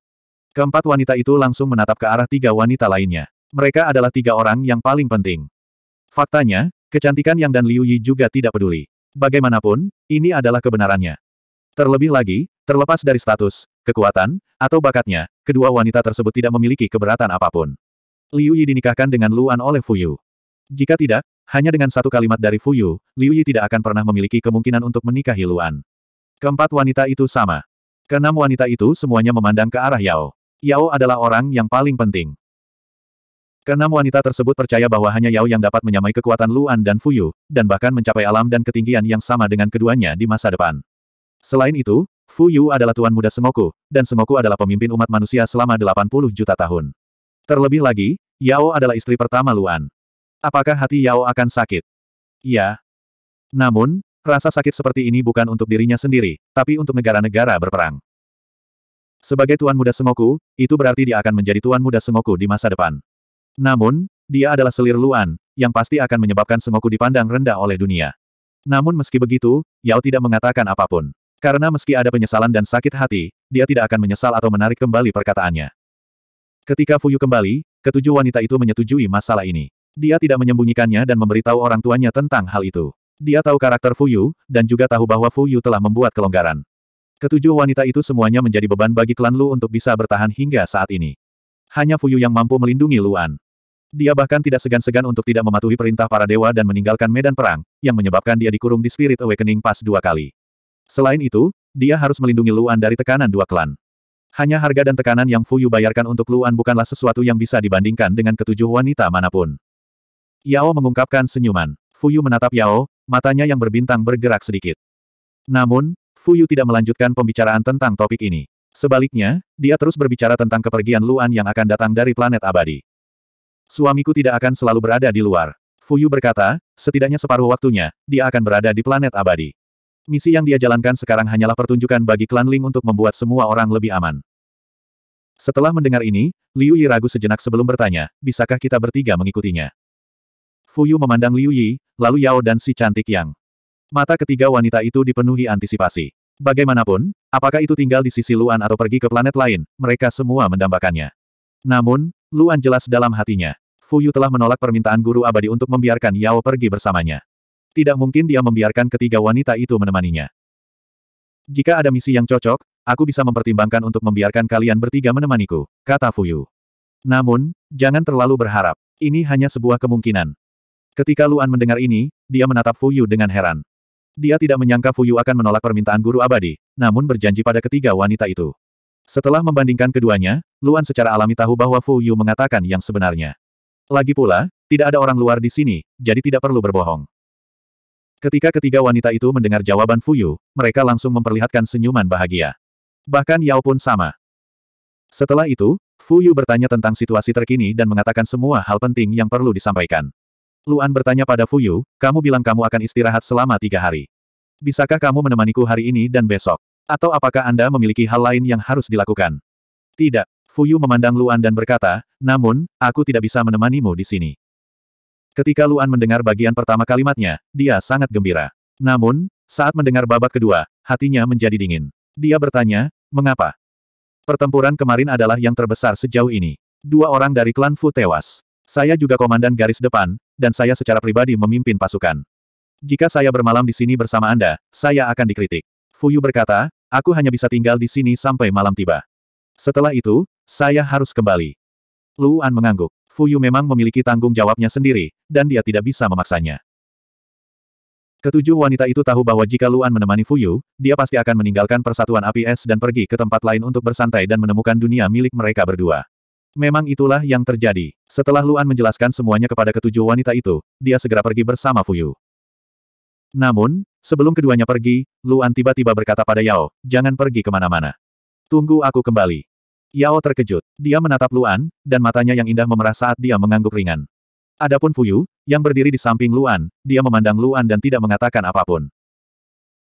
Keempat wanita itu langsung menatap ke arah tiga wanita lainnya. Mereka adalah tiga orang yang paling penting. Faktanya, kecantikan Yang dan Liu Yi juga tidak peduli. Bagaimanapun, ini adalah kebenarannya. Terlebih lagi, terlepas dari status, kekuatan, atau bakatnya, kedua wanita tersebut tidak memiliki keberatan apapun. Liu Yi dinikahkan dengan Luan oleh Fuyu. Jika tidak, hanya dengan satu kalimat dari Fuyu, Liu Yi tidak akan pernah memiliki kemungkinan untuk menikahi Luan. Keempat wanita itu sama. Keenam wanita itu semuanya memandang ke arah Yao. Yao adalah orang yang paling penting. Keenam wanita tersebut percaya bahwa hanya Yao yang dapat menyamai kekuatan Luan dan Fuyu, dan bahkan mencapai alam dan ketinggian yang sama dengan keduanya di masa depan. Selain itu, Fu Yu adalah tuan muda Semoku, dan Semoku adalah pemimpin umat manusia selama 80 juta tahun. Terlebih lagi, Yao adalah istri pertama Luan. Apakah hati Yao akan sakit? Ya. Namun, rasa sakit seperti ini bukan untuk dirinya sendiri, tapi untuk negara-negara berperang. Sebagai tuan muda Semoku, itu berarti dia akan menjadi tuan muda Semoku di masa depan. Namun, dia adalah selir Luan, yang pasti akan menyebabkan Semoku dipandang rendah oleh dunia. Namun meski begitu, Yao tidak mengatakan apapun. Karena meski ada penyesalan dan sakit hati, dia tidak akan menyesal atau menarik kembali perkataannya. Ketika Fuyu kembali, ketujuh wanita itu menyetujui masalah ini. Dia tidak menyembunyikannya dan memberitahu orang tuanya tentang hal itu. Dia tahu karakter Fuyu, dan juga tahu bahwa Fuyu telah membuat kelonggaran. Ketujuh wanita itu semuanya menjadi beban bagi klan Lu untuk bisa bertahan hingga saat ini. Hanya Fuyu yang mampu melindungi Luan. Dia bahkan tidak segan-segan untuk tidak mematuhi perintah para dewa dan meninggalkan medan perang, yang menyebabkan dia dikurung di Spirit Awakening pas dua kali. Selain itu, dia harus melindungi Luan dari tekanan dua klan. Hanya harga dan tekanan yang Fuyu bayarkan untuk Luan bukanlah sesuatu yang bisa dibandingkan dengan ketujuh wanita manapun. Yao mengungkapkan senyuman. Fuyu menatap Yao, matanya yang berbintang bergerak sedikit. Namun, Fuyu tidak melanjutkan pembicaraan tentang topik ini. Sebaliknya, dia terus berbicara tentang kepergian Luan yang akan datang dari planet abadi. Suamiku tidak akan selalu berada di luar. Fuyu berkata, setidaknya separuh waktunya, dia akan berada di planet abadi. Misi yang dia jalankan sekarang hanyalah pertunjukan bagi klan Ling untuk membuat semua orang lebih aman. Setelah mendengar ini, Liu Yi ragu sejenak sebelum bertanya, bisakah kita bertiga mengikutinya? Fu Yu memandang Liu Yi, lalu Yao dan si cantik Yang. Mata ketiga wanita itu dipenuhi antisipasi. Bagaimanapun, apakah itu tinggal di sisi Luan atau pergi ke planet lain, mereka semua mendambakannya. Namun, Luan jelas dalam hatinya. Fu Yu telah menolak permintaan guru abadi untuk membiarkan Yao pergi bersamanya. Tidak mungkin dia membiarkan ketiga wanita itu menemaninya. Jika ada misi yang cocok, aku bisa mempertimbangkan untuk membiarkan kalian bertiga menemaniku, kata Fuyu. Namun, jangan terlalu berharap. Ini hanya sebuah kemungkinan. Ketika Luan mendengar ini, dia menatap Fuyu dengan heran. Dia tidak menyangka Fuyu akan menolak permintaan guru abadi, namun berjanji pada ketiga wanita itu. Setelah membandingkan keduanya, Luan secara alami tahu bahwa Fuyu mengatakan yang sebenarnya. Lagi pula, tidak ada orang luar di sini, jadi tidak perlu berbohong. Ketika ketiga wanita itu mendengar jawaban Fuyu, mereka langsung memperlihatkan senyuman bahagia. Bahkan Yao pun sama. Setelah itu, Fuyu bertanya tentang situasi terkini dan mengatakan semua hal penting yang perlu disampaikan. Luan bertanya pada Fuyu, kamu bilang kamu akan istirahat selama tiga hari. Bisakah kamu menemaniku hari ini dan besok? Atau apakah Anda memiliki hal lain yang harus dilakukan? Tidak. Fuyu memandang Luan dan berkata, namun, aku tidak bisa menemanimu di sini. Ketika Luan mendengar bagian pertama kalimatnya, dia sangat gembira. Namun, saat mendengar babak kedua, hatinya menjadi dingin. Dia bertanya, mengapa? Pertempuran kemarin adalah yang terbesar sejauh ini. Dua orang dari klan Fu tewas. Saya juga komandan garis depan, dan saya secara pribadi memimpin pasukan. Jika saya bermalam di sini bersama Anda, saya akan dikritik. Fu Yu berkata, aku hanya bisa tinggal di sini sampai malam tiba. Setelah itu, saya harus kembali. Luan mengangguk. Fuyu memang memiliki tanggung jawabnya sendiri, dan dia tidak bisa memaksanya. Ketujuh wanita itu tahu bahwa jika Luan menemani Fuyu, dia pasti akan meninggalkan persatuan api es dan pergi ke tempat lain untuk bersantai dan menemukan dunia milik mereka berdua. Memang itulah yang terjadi. Setelah Luan menjelaskan semuanya kepada ketujuh wanita itu, dia segera pergi bersama Fuyu. Namun, sebelum keduanya pergi, Luan tiba-tiba berkata pada Yao, jangan pergi kemana-mana. Tunggu aku kembali. Yao terkejut. Dia menatap Luan, dan matanya yang indah memerah saat dia mengangguk ringan. Adapun Fuyu, yang berdiri di samping Luan, dia memandang Luan dan tidak mengatakan apapun.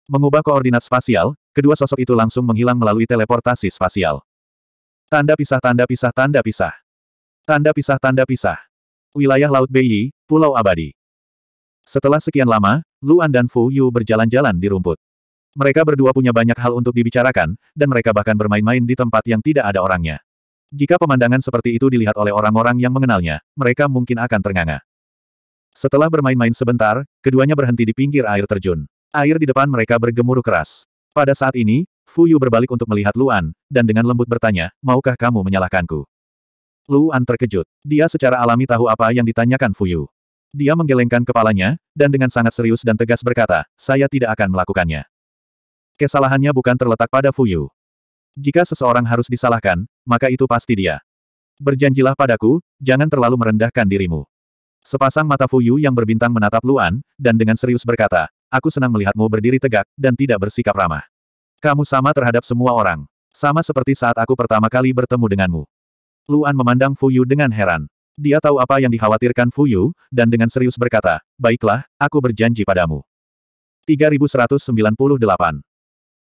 Mengubah koordinat spasial, kedua sosok itu langsung menghilang melalui teleportasi spasial. Tanda pisah tanda pisah tanda pisah. Tanda pisah tanda pisah. Wilayah Laut Beiyi, Pulau Abadi. Setelah sekian lama, Luan dan Fu Yu berjalan-jalan di rumput. Mereka berdua punya banyak hal untuk dibicarakan, dan mereka bahkan bermain-main di tempat yang tidak ada orangnya. Jika pemandangan seperti itu dilihat oleh orang-orang yang mengenalnya, mereka mungkin akan ternganga. Setelah bermain-main sebentar, keduanya berhenti di pinggir air terjun. Air di depan mereka bergemuruh keras. Pada saat ini, Fu Yu berbalik untuk melihat Luan, dan dengan lembut bertanya, maukah kamu menyalahkanku? Luan terkejut. Dia secara alami tahu apa yang ditanyakan Fu Yu. Dia menggelengkan kepalanya, dan dengan sangat serius dan tegas berkata, saya tidak akan melakukannya. Kesalahannya bukan terletak pada Fuyu. Jika seseorang harus disalahkan, maka itu pasti dia. Berjanjilah padaku, jangan terlalu merendahkan dirimu. Sepasang mata Fuyu yang berbintang menatap Luan, dan dengan serius berkata, aku senang melihatmu berdiri tegak, dan tidak bersikap ramah. Kamu sama terhadap semua orang. Sama seperti saat aku pertama kali bertemu denganmu. Luan memandang Fuyu dengan heran. Dia tahu apa yang dikhawatirkan Fuyu, dan dengan serius berkata, Baiklah, aku berjanji padamu. 3198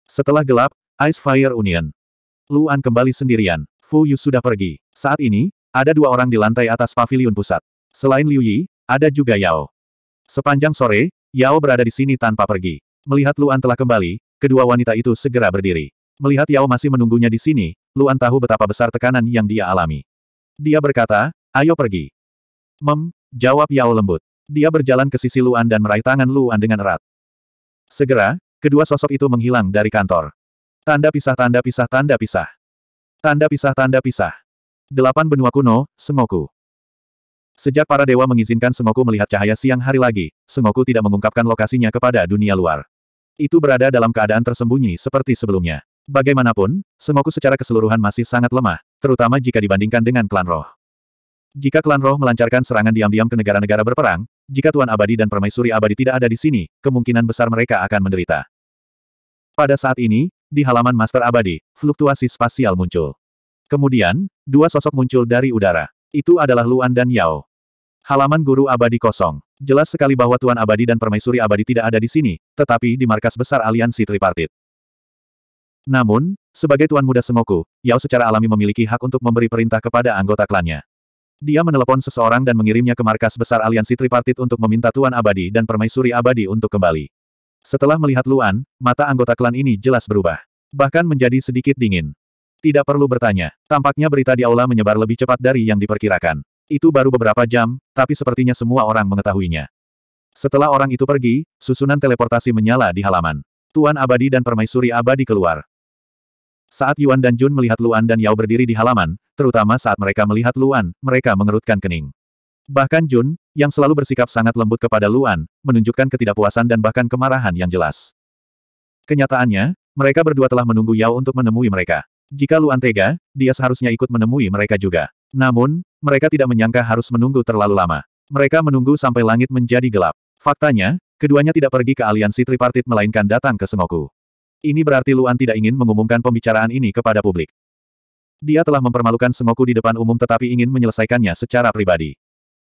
setelah gelap, Ice Fire Union. Luan kembali sendirian. Fu Yu sudah pergi. Saat ini, ada dua orang di lantai atas pavilion pusat. Selain Liu Yi, ada juga Yao. Sepanjang sore, Yao berada di sini tanpa pergi. Melihat Luan telah kembali, kedua wanita itu segera berdiri. Melihat Yao masih menunggunya di sini, Luan tahu betapa besar tekanan yang dia alami. Dia berkata, ayo pergi. Mem, jawab Yao lembut. Dia berjalan ke sisi Luan dan meraih tangan Luan dengan erat. Segera, Kedua sosok itu menghilang dari kantor. Tanda pisah tanda pisah tanda pisah. Tanda pisah tanda pisah. Delapan benua kuno, Sengoku. Sejak para dewa mengizinkan Sengoku melihat cahaya siang hari lagi, Sengoku tidak mengungkapkan lokasinya kepada dunia luar. Itu berada dalam keadaan tersembunyi seperti sebelumnya. Bagaimanapun, Sengoku secara keseluruhan masih sangat lemah, terutama jika dibandingkan dengan klan roh. Jika klan roh melancarkan serangan diam-diam ke negara-negara berperang, jika Tuan Abadi dan Permaisuri Abadi tidak ada di sini, kemungkinan besar mereka akan menderita. Pada saat ini, di halaman Master Abadi, fluktuasi spasial muncul. Kemudian, dua sosok muncul dari udara. Itu adalah Luan dan Yao. Halaman Guru Abadi kosong. Jelas sekali bahwa Tuan Abadi dan Permaisuri Abadi tidak ada di sini, tetapi di markas besar aliansi tripartit. Namun, sebagai Tuan Muda Semoku, Yao secara alami memiliki hak untuk memberi perintah kepada anggota klannya. Dia menelepon seseorang dan mengirimnya ke markas besar aliansi tripartit untuk meminta Tuan Abadi dan Permaisuri Abadi untuk kembali. Setelah melihat Luan, mata anggota klan ini jelas berubah. Bahkan menjadi sedikit dingin. Tidak perlu bertanya, tampaknya berita di aula menyebar lebih cepat dari yang diperkirakan. Itu baru beberapa jam, tapi sepertinya semua orang mengetahuinya. Setelah orang itu pergi, susunan teleportasi menyala di halaman. Tuan Abadi dan Permaisuri Abadi keluar. Saat Yuan dan Jun melihat Luan dan Yao berdiri di halaman, terutama saat mereka melihat Luan, mereka mengerutkan kening. Bahkan Jun, yang selalu bersikap sangat lembut kepada Luan, menunjukkan ketidakpuasan dan bahkan kemarahan yang jelas. Kenyataannya, mereka berdua telah menunggu Yao untuk menemui mereka. Jika Luan tega, dia seharusnya ikut menemui mereka juga. Namun, mereka tidak menyangka harus menunggu terlalu lama. Mereka menunggu sampai langit menjadi gelap. Faktanya, keduanya tidak pergi ke aliansi tripartit melainkan datang ke Sengoku. Ini berarti Luan tidak ingin mengumumkan pembicaraan ini kepada publik. Dia telah mempermalukan Sengoku di depan umum tetapi ingin menyelesaikannya secara pribadi.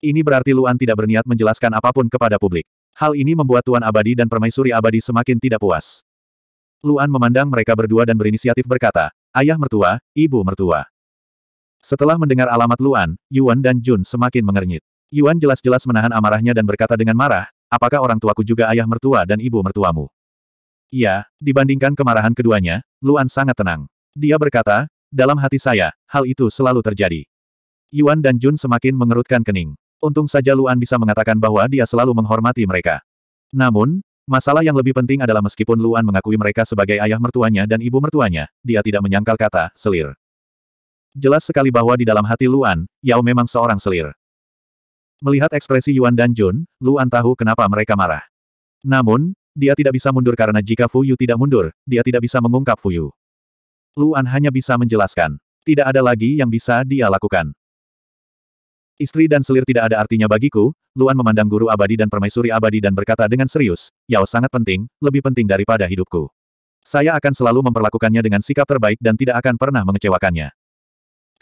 Ini berarti Luan tidak berniat menjelaskan apapun kepada publik. Hal ini membuat Tuan Abadi dan Permaisuri Abadi semakin tidak puas. Luan memandang mereka berdua dan berinisiatif berkata, Ayah mertua, ibu mertua. Setelah mendengar alamat Luan, Yuan dan Jun semakin mengernyit. Yuan jelas-jelas menahan amarahnya dan berkata dengan marah, apakah orang tuaku juga ayah mertua dan ibu mertuamu? Iya, dibandingkan kemarahan keduanya, Luan sangat tenang. Dia berkata, dalam hati saya, hal itu selalu terjadi. Yuan dan Jun semakin mengerutkan kening. Untung saja Luan bisa mengatakan bahwa dia selalu menghormati mereka. Namun, masalah yang lebih penting adalah meskipun Luan mengakui mereka sebagai ayah mertuanya dan ibu mertuanya, dia tidak menyangkal kata, selir. Jelas sekali bahwa di dalam hati Luan, Yao memang seorang selir. Melihat ekspresi Yuan dan Jun, Luan tahu kenapa mereka marah. Namun, dia tidak bisa mundur karena jika Fu Yu tidak mundur, dia tidak bisa mengungkap Fu Fuyu. Luan hanya bisa menjelaskan. Tidak ada lagi yang bisa dia lakukan. Istri dan selir tidak ada artinya bagiku, Luan memandang guru abadi dan permaisuri abadi dan berkata dengan serius, Yao sangat penting, lebih penting daripada hidupku. Saya akan selalu memperlakukannya dengan sikap terbaik dan tidak akan pernah mengecewakannya.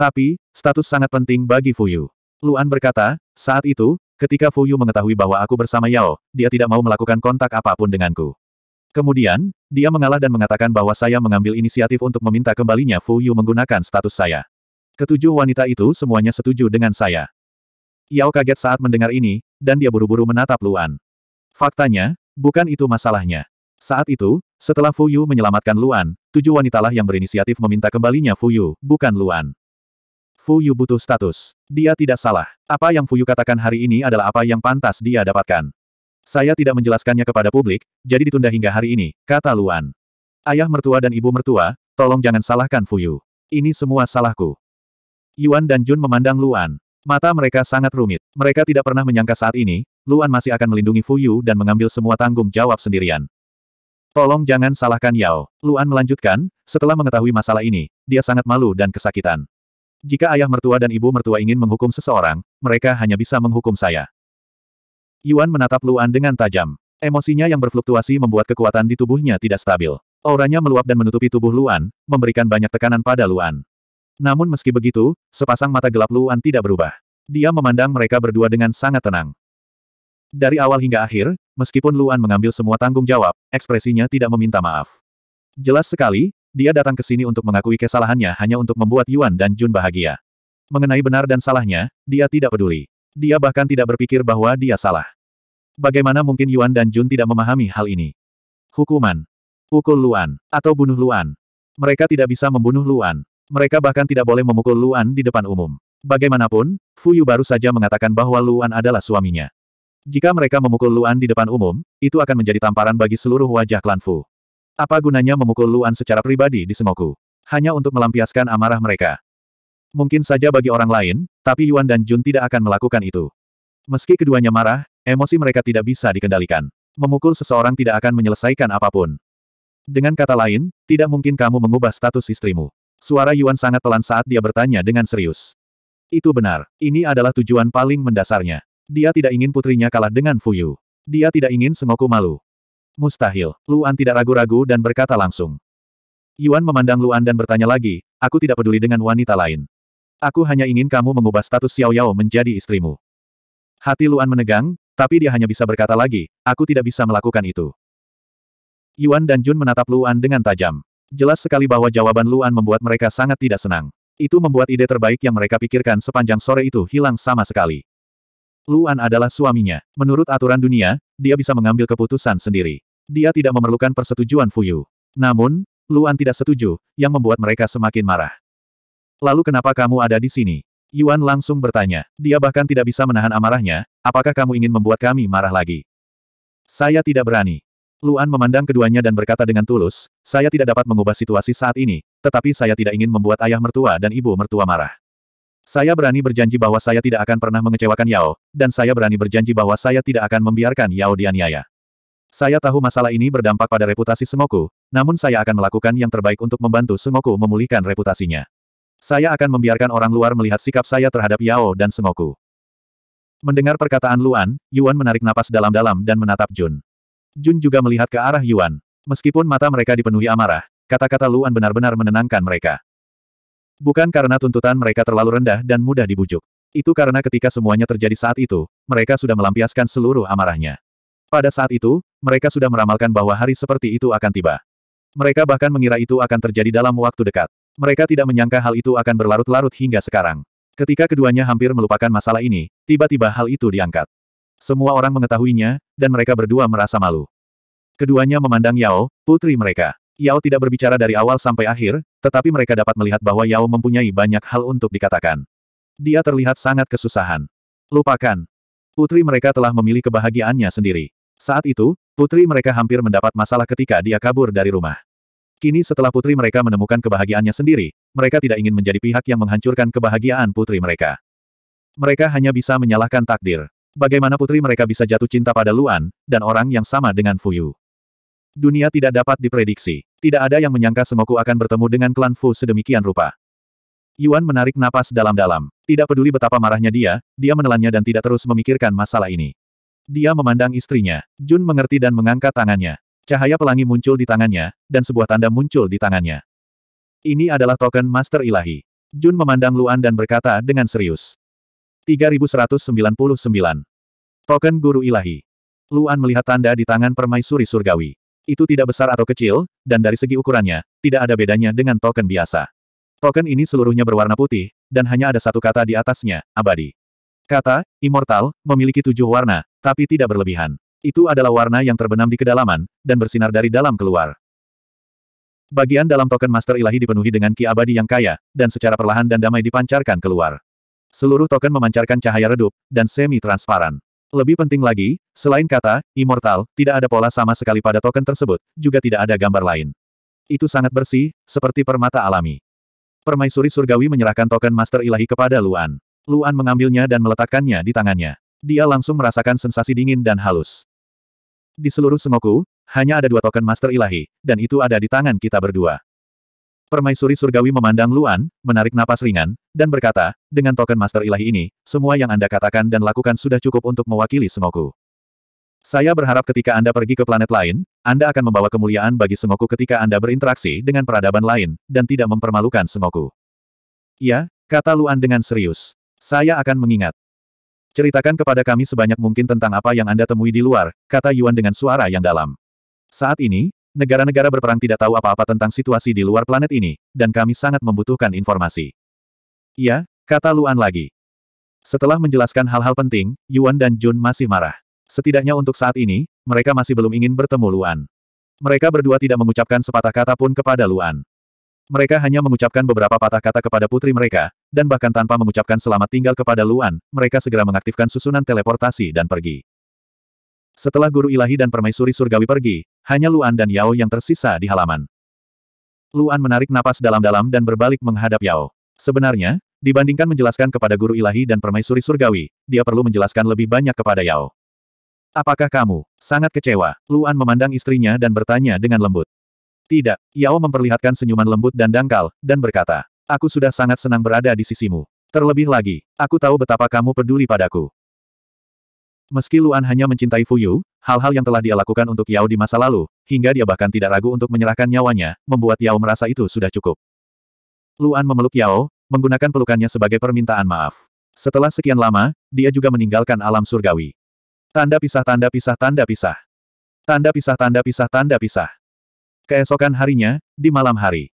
Tapi, status sangat penting bagi Fuyu. Luan berkata, saat itu, Ketika Fuyu mengetahui bahwa aku bersama Yao, dia tidak mau melakukan kontak apapun denganku. Kemudian, dia mengalah dan mengatakan bahwa saya mengambil inisiatif untuk meminta kembalinya Fuyu menggunakan status saya. Ketujuh wanita itu semuanya setuju dengan saya. Yao kaget saat mendengar ini, dan dia buru-buru menatap Luan. Faktanya, bukan itu masalahnya. Saat itu, setelah Fuyu menyelamatkan Luan, tujuh wanitalah yang berinisiatif meminta kembalinya Fuyu, bukan Luan. Fu Yu butuh status. Dia tidak salah. Apa yang Fu Yu katakan hari ini adalah apa yang pantas dia dapatkan. Saya tidak menjelaskannya kepada publik, jadi ditunda hingga hari ini, kata Luan. Ayah mertua dan ibu mertua, tolong jangan salahkan Fu Yu. Ini semua salahku. Yuan dan Jun memandang Luan. Mata mereka sangat rumit. Mereka tidak pernah menyangka saat ini, Luan masih akan melindungi Fu Yu dan mengambil semua tanggung jawab sendirian. Tolong jangan salahkan Yao. Luan melanjutkan, setelah mengetahui masalah ini, dia sangat malu dan kesakitan. Jika ayah mertua dan ibu mertua ingin menghukum seseorang, mereka hanya bisa menghukum saya. Yuan menatap Luan dengan tajam. Emosinya yang berfluktuasi membuat kekuatan di tubuhnya tidak stabil. Auranya meluap dan menutupi tubuh Luan, memberikan banyak tekanan pada Luan. Namun meski begitu, sepasang mata gelap Luan tidak berubah. Dia memandang mereka berdua dengan sangat tenang. Dari awal hingga akhir, meskipun Luan mengambil semua tanggung jawab, ekspresinya tidak meminta maaf. Jelas sekali, dia datang ke sini untuk mengakui kesalahannya hanya untuk membuat Yuan dan Jun bahagia. Mengenai benar dan salahnya, dia tidak peduli. Dia bahkan tidak berpikir bahwa dia salah. Bagaimana mungkin Yuan dan Jun tidak memahami hal ini? Hukuman. Pukul Luan, atau bunuh Luan. Mereka tidak bisa membunuh Luan. Mereka bahkan tidak boleh memukul Luan di depan umum. Bagaimanapun, Fu Yu baru saja mengatakan bahwa Luan adalah suaminya. Jika mereka memukul Luan di depan umum, itu akan menjadi tamparan bagi seluruh wajah klan Fu. Apa gunanya memukul Luan secara pribadi di Sengoku? Hanya untuk melampiaskan amarah mereka. Mungkin saja bagi orang lain, tapi Yuan dan Jun tidak akan melakukan itu. Meski keduanya marah, emosi mereka tidak bisa dikendalikan. Memukul seseorang tidak akan menyelesaikan apapun. Dengan kata lain, tidak mungkin kamu mengubah status istrimu. Suara Yuan sangat pelan saat dia bertanya dengan serius. Itu benar, ini adalah tujuan paling mendasarnya. Dia tidak ingin putrinya kalah dengan Fuyu. Dia tidak ingin Sengoku malu. Mustahil. Luan tidak ragu-ragu dan berkata langsung. Yuan memandang Luan dan bertanya lagi, aku tidak peduli dengan wanita lain. Aku hanya ingin kamu mengubah status Xiao Yao menjadi istrimu. Hati Luan menegang, tapi dia hanya bisa berkata lagi, aku tidak bisa melakukan itu. Yuan dan Jun menatap Luan dengan tajam. Jelas sekali bahwa jawaban Luan membuat mereka sangat tidak senang. Itu membuat ide terbaik yang mereka pikirkan sepanjang sore itu hilang sama sekali. Luan adalah suaminya. Menurut aturan dunia, dia bisa mengambil keputusan sendiri. Dia tidak memerlukan persetujuan Fuyu. Namun, Luan tidak setuju, yang membuat mereka semakin marah. Lalu kenapa kamu ada di sini? Yuan langsung bertanya. Dia bahkan tidak bisa menahan amarahnya, apakah kamu ingin membuat kami marah lagi? Saya tidak berani. Luan memandang keduanya dan berkata dengan tulus, saya tidak dapat mengubah situasi saat ini, tetapi saya tidak ingin membuat ayah mertua dan ibu mertua marah. Saya berani berjanji bahwa saya tidak akan pernah mengecewakan Yao, dan saya berani berjanji bahwa saya tidak akan membiarkan Yao dianiaya. Saya tahu masalah ini berdampak pada reputasi Sengoku, namun saya akan melakukan yang terbaik untuk membantu Sengoku memulihkan reputasinya. Saya akan membiarkan orang luar melihat sikap saya terhadap Yao dan Sengoku. Mendengar perkataan Luan, Yuan menarik napas dalam-dalam dan menatap Jun. Jun juga melihat ke arah Yuan. Meskipun mata mereka dipenuhi amarah, kata-kata Luan benar-benar menenangkan mereka. Bukan karena tuntutan mereka terlalu rendah dan mudah dibujuk. Itu karena ketika semuanya terjadi saat itu, mereka sudah melampiaskan seluruh amarahnya. Pada saat itu, mereka sudah meramalkan bahwa hari seperti itu akan tiba. Mereka bahkan mengira itu akan terjadi dalam waktu dekat. Mereka tidak menyangka hal itu akan berlarut-larut hingga sekarang. Ketika keduanya hampir melupakan masalah ini, tiba-tiba hal itu diangkat. Semua orang mengetahuinya, dan mereka berdua merasa malu. Keduanya memandang Yao, putri mereka. Yao tidak berbicara dari awal sampai akhir, tetapi mereka dapat melihat bahwa Yao mempunyai banyak hal untuk dikatakan. Dia terlihat sangat kesusahan. Lupakan. Putri mereka telah memilih kebahagiaannya sendiri. Saat itu, putri mereka hampir mendapat masalah ketika dia kabur dari rumah. Kini setelah putri mereka menemukan kebahagiaannya sendiri, mereka tidak ingin menjadi pihak yang menghancurkan kebahagiaan putri mereka. Mereka hanya bisa menyalahkan takdir. Bagaimana putri mereka bisa jatuh cinta pada Luan, dan orang yang sama dengan Fuyu. Dunia tidak dapat diprediksi. Tidak ada yang menyangka Sengoku akan bertemu dengan klan Fu sedemikian rupa. Yuan menarik napas dalam-dalam. Tidak peduli betapa marahnya dia, dia menelannya dan tidak terus memikirkan masalah ini. Dia memandang istrinya. Jun mengerti dan mengangkat tangannya. Cahaya pelangi muncul di tangannya, dan sebuah tanda muncul di tangannya. Ini adalah token Master Ilahi. Jun memandang Luan dan berkata dengan serius. 3199. Token Guru Ilahi. Luan melihat tanda di tangan permaisuri surgawi. Itu tidak besar atau kecil, dan dari segi ukurannya, tidak ada bedanya dengan token biasa. Token ini seluruhnya berwarna putih, dan hanya ada satu kata di atasnya, abadi. Kata, immortal, memiliki tujuh warna, tapi tidak berlebihan. Itu adalah warna yang terbenam di kedalaman, dan bersinar dari dalam keluar. Bagian dalam token Master Ilahi dipenuhi dengan ki abadi yang kaya, dan secara perlahan dan damai dipancarkan keluar. Seluruh token memancarkan cahaya redup, dan semi-transparan. Lebih penting lagi, selain kata, immortal, tidak ada pola sama sekali pada token tersebut, juga tidak ada gambar lain. Itu sangat bersih, seperti permata alami. Permaisuri surgawi menyerahkan token Master Ilahi kepada Luan. Luan mengambilnya dan meletakkannya di tangannya dia langsung merasakan sensasi dingin dan halus. Di seluruh semoku, hanya ada dua token master ilahi, dan itu ada di tangan kita berdua. Permaisuri surgawi memandang Luan, menarik napas ringan, dan berkata, dengan token master ilahi ini, semua yang Anda katakan dan lakukan sudah cukup untuk mewakili Semoku. Saya berharap ketika Anda pergi ke planet lain, Anda akan membawa kemuliaan bagi Semoku ketika Anda berinteraksi dengan peradaban lain, dan tidak mempermalukan Semoku. Ya, kata Luan dengan serius. Saya akan mengingat. Ceritakan kepada kami sebanyak mungkin tentang apa yang Anda temui di luar, kata Yuan dengan suara yang dalam. Saat ini, negara-negara berperang tidak tahu apa-apa tentang situasi di luar planet ini, dan kami sangat membutuhkan informasi. ya kata Luan lagi. Setelah menjelaskan hal-hal penting, Yuan dan Jun masih marah. Setidaknya untuk saat ini, mereka masih belum ingin bertemu Luan. Mereka berdua tidak mengucapkan sepatah kata pun kepada Luan. Mereka hanya mengucapkan beberapa patah kata kepada putri mereka, dan bahkan tanpa mengucapkan selamat tinggal kepada Luan, mereka segera mengaktifkan susunan teleportasi dan pergi. Setelah guru ilahi dan permaisuri surgawi pergi, hanya Luan dan Yao yang tersisa di halaman. Luan menarik napas dalam-dalam dan berbalik menghadap Yao. Sebenarnya, dibandingkan menjelaskan kepada guru ilahi dan permaisuri surgawi, dia perlu menjelaskan lebih banyak kepada Yao. Apakah kamu sangat kecewa? Luan memandang istrinya dan bertanya dengan lembut. Tidak, Yao memperlihatkan senyuman lembut dan dangkal, dan berkata, Aku sudah sangat senang berada di sisimu. Terlebih lagi, aku tahu betapa kamu peduli padaku. Meski Luan hanya mencintai Fuyu, hal-hal yang telah dia lakukan untuk Yao di masa lalu, hingga dia bahkan tidak ragu untuk menyerahkan nyawanya, membuat Yao merasa itu sudah cukup. Luan memeluk Yao, menggunakan pelukannya sebagai permintaan maaf. Setelah sekian lama, dia juga meninggalkan alam surgawi. Tanda pisah tanda pisah tanda pisah. Tanda pisah tanda pisah tanda pisah. Keesokan harinya, di malam hari.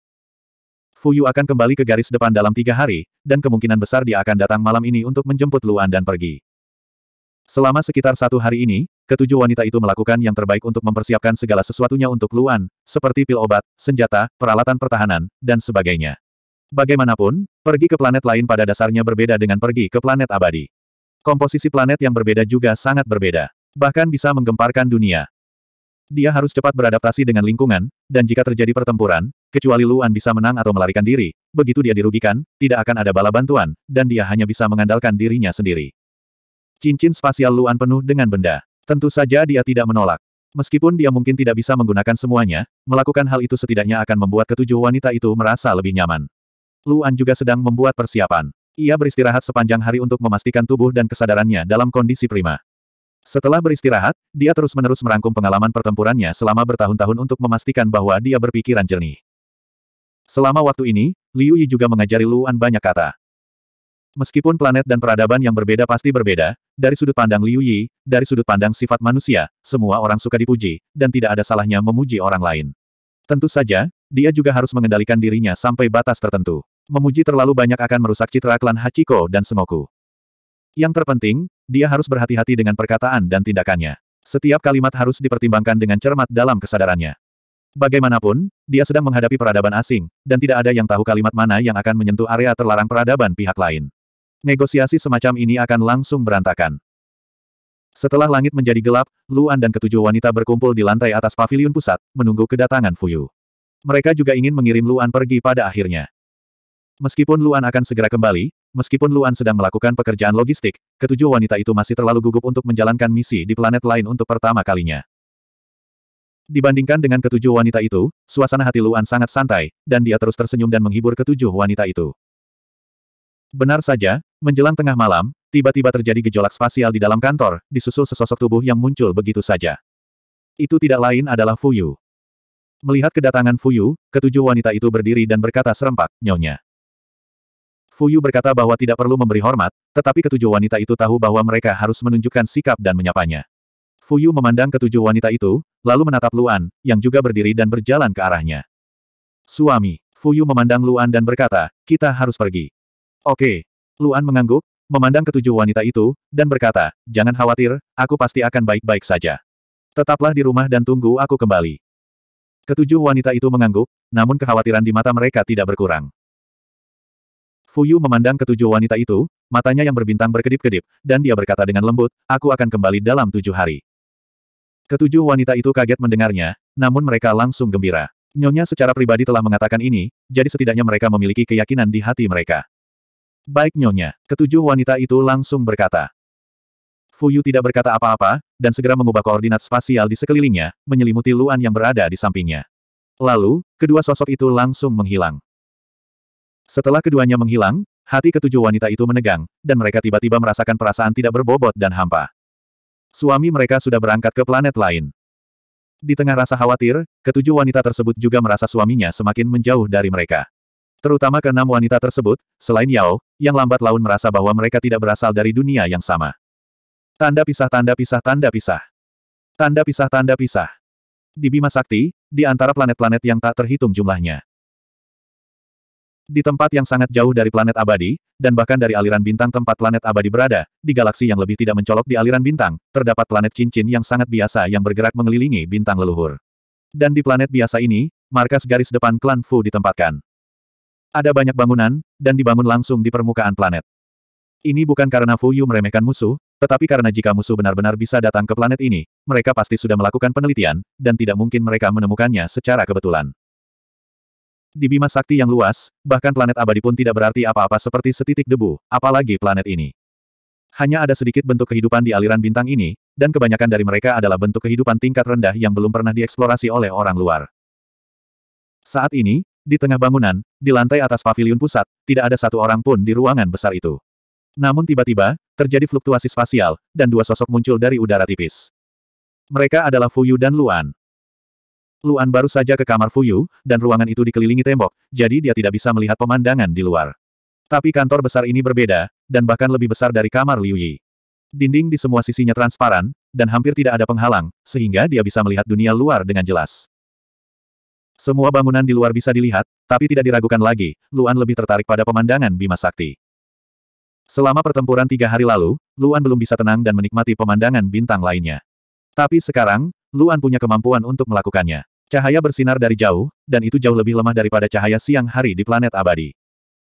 Fuyu akan kembali ke garis depan dalam tiga hari, dan kemungkinan besar dia akan datang malam ini untuk menjemput Luan dan pergi. Selama sekitar satu hari ini, ketujuh wanita itu melakukan yang terbaik untuk mempersiapkan segala sesuatunya untuk Luan, seperti pil obat, senjata, peralatan pertahanan, dan sebagainya. Bagaimanapun, pergi ke planet lain pada dasarnya berbeda dengan pergi ke planet abadi. Komposisi planet yang berbeda juga sangat berbeda. Bahkan bisa menggemparkan dunia. Dia harus cepat beradaptasi dengan lingkungan, dan jika terjadi pertempuran, kecuali Luan bisa menang atau melarikan diri, begitu dia dirugikan, tidak akan ada bala bantuan, dan dia hanya bisa mengandalkan dirinya sendiri. Cincin spasial Luan penuh dengan benda. Tentu saja dia tidak menolak. Meskipun dia mungkin tidak bisa menggunakan semuanya, melakukan hal itu setidaknya akan membuat ketujuh wanita itu merasa lebih nyaman. Luan juga sedang membuat persiapan. Ia beristirahat sepanjang hari untuk memastikan tubuh dan kesadarannya dalam kondisi prima. Setelah beristirahat, dia terus-menerus merangkum pengalaman pertempurannya selama bertahun-tahun untuk memastikan bahwa dia berpikiran jernih. Selama waktu ini, Liu Yi juga mengajari Luan banyak kata. Meskipun planet dan peradaban yang berbeda pasti berbeda, dari sudut pandang Liu Yi, dari sudut pandang sifat manusia, semua orang suka dipuji, dan tidak ada salahnya memuji orang lain. Tentu saja, dia juga harus mengendalikan dirinya sampai batas tertentu. Memuji terlalu banyak akan merusak citra klan Hachiko dan Semoku. Yang terpenting, dia harus berhati-hati dengan perkataan dan tindakannya. Setiap kalimat harus dipertimbangkan dengan cermat dalam kesadarannya. Bagaimanapun, dia sedang menghadapi peradaban asing, dan tidak ada yang tahu kalimat mana yang akan menyentuh area terlarang peradaban pihak lain. Negosiasi semacam ini akan langsung berantakan. Setelah langit menjadi gelap, Luan dan ketujuh wanita berkumpul di lantai atas pavilion pusat, menunggu kedatangan Fuyu. Mereka juga ingin mengirim Luan pergi pada akhirnya. Meskipun Luan akan segera kembali, Meskipun Luan sedang melakukan pekerjaan logistik, ketujuh wanita itu masih terlalu gugup untuk menjalankan misi di planet lain untuk pertama kalinya. Dibandingkan dengan ketujuh wanita itu, suasana hati Luan sangat santai, dan dia terus tersenyum dan menghibur ketujuh wanita itu. Benar saja, menjelang tengah malam, tiba-tiba terjadi gejolak spasial di dalam kantor, disusul sesosok tubuh yang muncul begitu saja. Itu tidak lain adalah Fuyu. Melihat kedatangan Fuyu, ketujuh wanita itu berdiri dan berkata serempak, nyonya. Fuyu berkata bahwa tidak perlu memberi hormat, tetapi ketujuh wanita itu tahu bahwa mereka harus menunjukkan sikap dan menyapanya. Fuyu memandang ketujuh wanita itu, lalu menatap Luan, yang juga berdiri dan berjalan ke arahnya. Suami, Fuyu memandang Luan dan berkata, kita harus pergi. Oke. Luan mengangguk, memandang ketujuh wanita itu, dan berkata, jangan khawatir, aku pasti akan baik-baik saja. Tetaplah di rumah dan tunggu aku kembali. Ketujuh wanita itu mengangguk, namun kekhawatiran di mata mereka tidak berkurang. Fuyu memandang ketujuh wanita itu, matanya yang berbintang berkedip-kedip, dan dia berkata dengan lembut, aku akan kembali dalam tujuh hari. Ketujuh wanita itu kaget mendengarnya, namun mereka langsung gembira. Nyonya secara pribadi telah mengatakan ini, jadi setidaknya mereka memiliki keyakinan di hati mereka. Baik Nyonya, ketujuh wanita itu langsung berkata. Fuyu tidak berkata apa-apa, dan segera mengubah koordinat spasial di sekelilingnya, menyelimuti Luan yang berada di sampingnya. Lalu, kedua sosok itu langsung menghilang. Setelah keduanya menghilang, hati ketujuh wanita itu menegang, dan mereka tiba-tiba merasakan perasaan tidak berbobot dan hampa. Suami mereka sudah berangkat ke planet lain. Di tengah rasa khawatir, ketujuh wanita tersebut juga merasa suaminya semakin menjauh dari mereka. Terutama keenam wanita tersebut, selain Yao, yang lambat laun merasa bahwa mereka tidak berasal dari dunia yang sama. Tanda pisah tanda pisah tanda pisah. Tanda pisah tanda pisah. Di Bima Sakti, di antara planet-planet yang tak terhitung jumlahnya. Di tempat yang sangat jauh dari planet abadi, dan bahkan dari aliran bintang tempat planet abadi berada, di galaksi yang lebih tidak mencolok di aliran bintang, terdapat planet cincin yang sangat biasa yang bergerak mengelilingi bintang leluhur. Dan di planet biasa ini, markas garis depan klan Fu ditempatkan. Ada banyak bangunan, dan dibangun langsung di permukaan planet. Ini bukan karena Fu Yu meremehkan musuh, tetapi karena jika musuh benar-benar bisa datang ke planet ini, mereka pasti sudah melakukan penelitian, dan tidak mungkin mereka menemukannya secara kebetulan. Di bima sakti yang luas, bahkan planet abadi pun tidak berarti apa-apa seperti setitik debu, apalagi planet ini. Hanya ada sedikit bentuk kehidupan di aliran bintang ini, dan kebanyakan dari mereka adalah bentuk kehidupan tingkat rendah yang belum pernah dieksplorasi oleh orang luar. Saat ini, di tengah bangunan, di lantai atas paviliun pusat, tidak ada satu orang pun di ruangan besar itu. Namun tiba-tiba, terjadi fluktuasi spasial, dan dua sosok muncul dari udara tipis. Mereka adalah Fuyu dan Luan. Luan baru saja ke kamar Fuyu, dan ruangan itu dikelilingi tembok, jadi dia tidak bisa melihat pemandangan di luar. Tapi kantor besar ini berbeda, dan bahkan lebih besar dari kamar Liu Yi. Dinding di semua sisinya transparan, dan hampir tidak ada penghalang, sehingga dia bisa melihat dunia luar dengan jelas. Semua bangunan di luar bisa dilihat, tapi tidak diragukan lagi, Luan lebih tertarik pada pemandangan Bima Sakti. Selama pertempuran tiga hari lalu, Luan belum bisa tenang dan menikmati pemandangan bintang lainnya. Tapi sekarang, Luan punya kemampuan untuk melakukannya. Cahaya bersinar dari jauh, dan itu jauh lebih lemah daripada cahaya siang hari di planet abadi.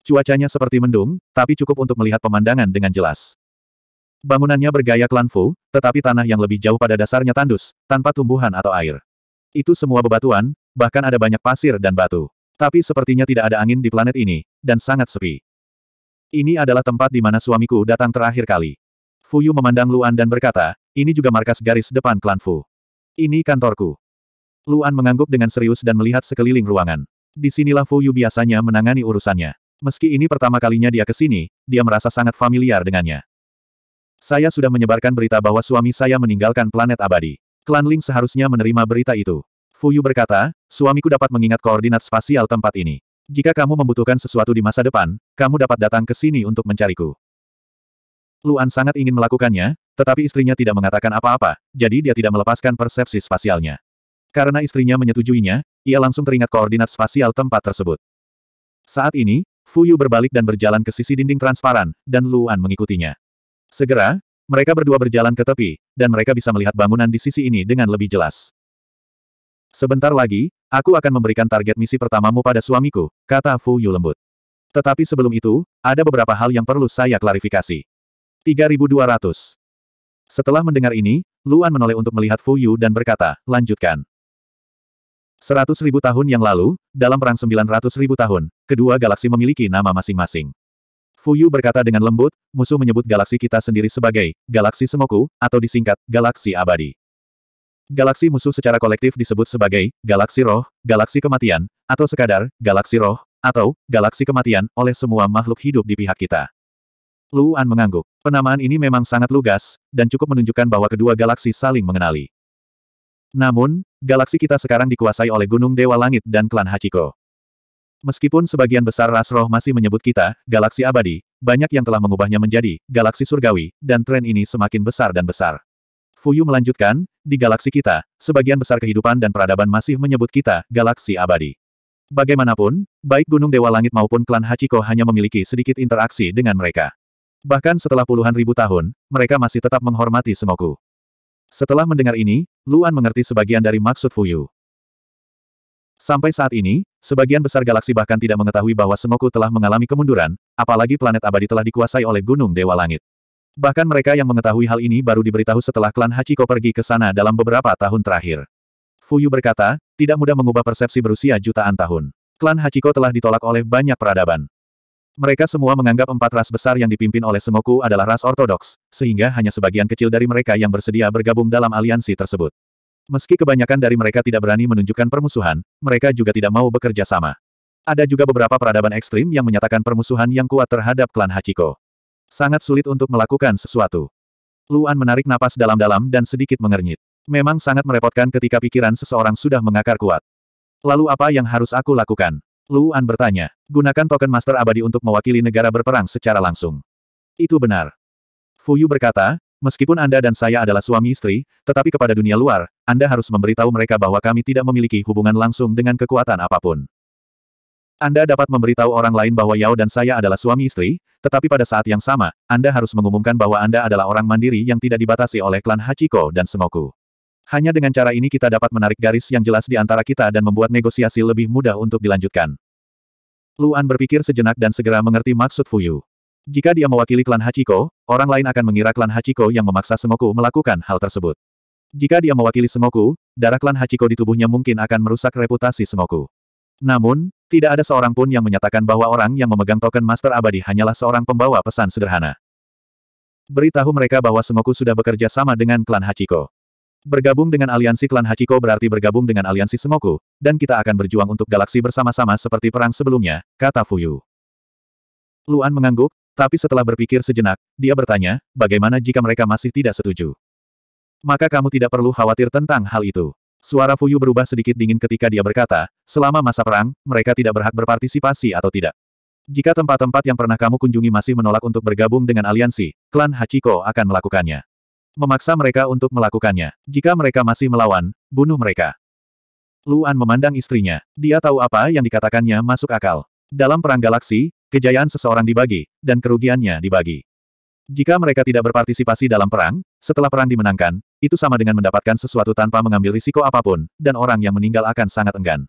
Cuacanya seperti mendung, tapi cukup untuk melihat pemandangan dengan jelas. Bangunannya bergaya Klan Fu, tetapi tanah yang lebih jauh pada dasarnya tandus, tanpa tumbuhan atau air. Itu semua bebatuan, bahkan ada banyak pasir dan batu. Tapi sepertinya tidak ada angin di planet ini, dan sangat sepi. Ini adalah tempat di mana suamiku datang terakhir kali. Fuyu memandang Luan dan berkata, ini juga markas garis depan klan Fu. Ini kantorku. Luan mengangguk dengan serius dan melihat sekeliling ruangan. Disinilah Fu Yu biasanya menangani urusannya. Meski ini pertama kalinya dia ke sini, dia merasa sangat familiar dengannya. Saya sudah menyebarkan berita bahwa suami saya meninggalkan planet abadi. Klan Ling seharusnya menerima berita itu. Fu Yu berkata, suamiku dapat mengingat koordinat spasial tempat ini. Jika kamu membutuhkan sesuatu di masa depan, kamu dapat datang ke sini untuk mencariku. Luan sangat ingin melakukannya, tetapi istrinya tidak mengatakan apa-apa, jadi dia tidak melepaskan persepsi spasialnya. Karena istrinya menyetujuinya, ia langsung teringat koordinat spasial tempat tersebut. Saat ini, Fuyu berbalik dan berjalan ke sisi dinding transparan, dan Luan mengikutinya. Segera, mereka berdua berjalan ke tepi, dan mereka bisa melihat bangunan di sisi ini dengan lebih jelas. Sebentar lagi, aku akan memberikan target misi pertamamu pada suamiku, kata Fu Yu lembut. Tetapi sebelum itu, ada beberapa hal yang perlu saya klarifikasi. 3200. Setelah mendengar ini, Luan menoleh untuk melihat Fu Yu dan berkata, lanjutkan. 100.000 tahun yang lalu, dalam perang 900.000 ribu tahun, kedua galaksi memiliki nama masing-masing. Fu Yu berkata dengan lembut, musuh menyebut galaksi kita sendiri sebagai galaksi Semoku, atau disingkat, galaksi abadi. Galaksi musuh secara kolektif disebut sebagai galaksi roh, galaksi kematian, atau sekadar galaksi roh, atau galaksi kematian oleh semua makhluk hidup di pihak kita. Luan mengangguk. Penamaan ini memang sangat lugas, dan cukup menunjukkan bahwa kedua galaksi saling mengenali. Namun, galaksi kita sekarang dikuasai oleh Gunung Dewa Langit dan klan Hachiko. Meskipun sebagian besar ras roh masih menyebut kita, galaksi abadi, banyak yang telah mengubahnya menjadi galaksi surgawi, dan tren ini semakin besar dan besar. Fuyu melanjutkan, di galaksi kita, sebagian besar kehidupan dan peradaban masih menyebut kita galaksi abadi. Bagaimanapun, baik Gunung Dewa Langit maupun klan Hachiko hanya memiliki sedikit interaksi dengan mereka. Bahkan setelah puluhan ribu tahun, mereka masih tetap menghormati Semoku. Setelah mendengar ini, Luan mengerti sebagian dari maksud Fuyu. Sampai saat ini, sebagian besar galaksi bahkan tidak mengetahui bahwa Semoku telah mengalami kemunduran, apalagi planet abadi telah dikuasai oleh Gunung Dewa Langit. Bahkan mereka yang mengetahui hal ini baru diberitahu setelah klan Hachiko pergi ke sana dalam beberapa tahun terakhir. Fuyu berkata, tidak mudah mengubah persepsi berusia jutaan tahun. Klan Hachiko telah ditolak oleh banyak peradaban. Mereka semua menganggap empat ras besar yang dipimpin oleh Sengoku adalah ras ortodoks, sehingga hanya sebagian kecil dari mereka yang bersedia bergabung dalam aliansi tersebut. Meski kebanyakan dari mereka tidak berani menunjukkan permusuhan, mereka juga tidak mau bekerja sama. Ada juga beberapa peradaban ekstrim yang menyatakan permusuhan yang kuat terhadap klan Hachiko. Sangat sulit untuk melakukan sesuatu. Luan menarik napas dalam-dalam dan sedikit mengernyit. Memang sangat merepotkan ketika pikiran seseorang sudah mengakar kuat. Lalu apa yang harus aku lakukan? Luan bertanya, gunakan token Master Abadi untuk mewakili negara berperang secara langsung. Itu benar. Fuyu berkata, meskipun Anda dan saya adalah suami istri, tetapi kepada dunia luar, Anda harus memberitahu mereka bahwa kami tidak memiliki hubungan langsung dengan kekuatan apapun. Anda dapat memberitahu orang lain bahwa Yao dan saya adalah suami istri, tetapi pada saat yang sama, Anda harus mengumumkan bahwa Anda adalah orang mandiri yang tidak dibatasi oleh klan Hachiko dan Sengoku. Hanya dengan cara ini kita dapat menarik garis yang jelas di antara kita dan membuat negosiasi lebih mudah untuk dilanjutkan. Luan berpikir sejenak dan segera mengerti maksud Fuyu. Jika dia mewakili klan Hachiko, orang lain akan mengira klan Hachiko yang memaksa Sengoku melakukan hal tersebut. Jika dia mewakili Sengoku, darah klan Hachiko di tubuhnya mungkin akan merusak reputasi Sengoku. Namun, tidak ada seorang pun yang menyatakan bahwa orang yang memegang token Master Abadi hanyalah seorang pembawa pesan sederhana. Beritahu mereka bahwa Sengoku sudah bekerja sama dengan klan Hachiko. Bergabung dengan aliansi klan Hachiko berarti bergabung dengan aliansi Semoku, dan kita akan berjuang untuk galaksi bersama-sama seperti perang sebelumnya, kata Fuyu. Luan mengangguk, tapi setelah berpikir sejenak, dia bertanya, bagaimana jika mereka masih tidak setuju? Maka kamu tidak perlu khawatir tentang hal itu. Suara Fuyu berubah sedikit dingin ketika dia berkata, selama masa perang, mereka tidak berhak berpartisipasi atau tidak. Jika tempat-tempat yang pernah kamu kunjungi masih menolak untuk bergabung dengan aliansi, klan Hachiko akan melakukannya. Memaksa mereka untuk melakukannya. Jika mereka masih melawan, bunuh mereka. Luan memandang istrinya. Dia tahu apa yang dikatakannya masuk akal. Dalam perang galaksi, kejayaan seseorang dibagi, dan kerugiannya dibagi. Jika mereka tidak berpartisipasi dalam perang, setelah perang dimenangkan, itu sama dengan mendapatkan sesuatu tanpa mengambil risiko apapun, dan orang yang meninggal akan sangat enggan.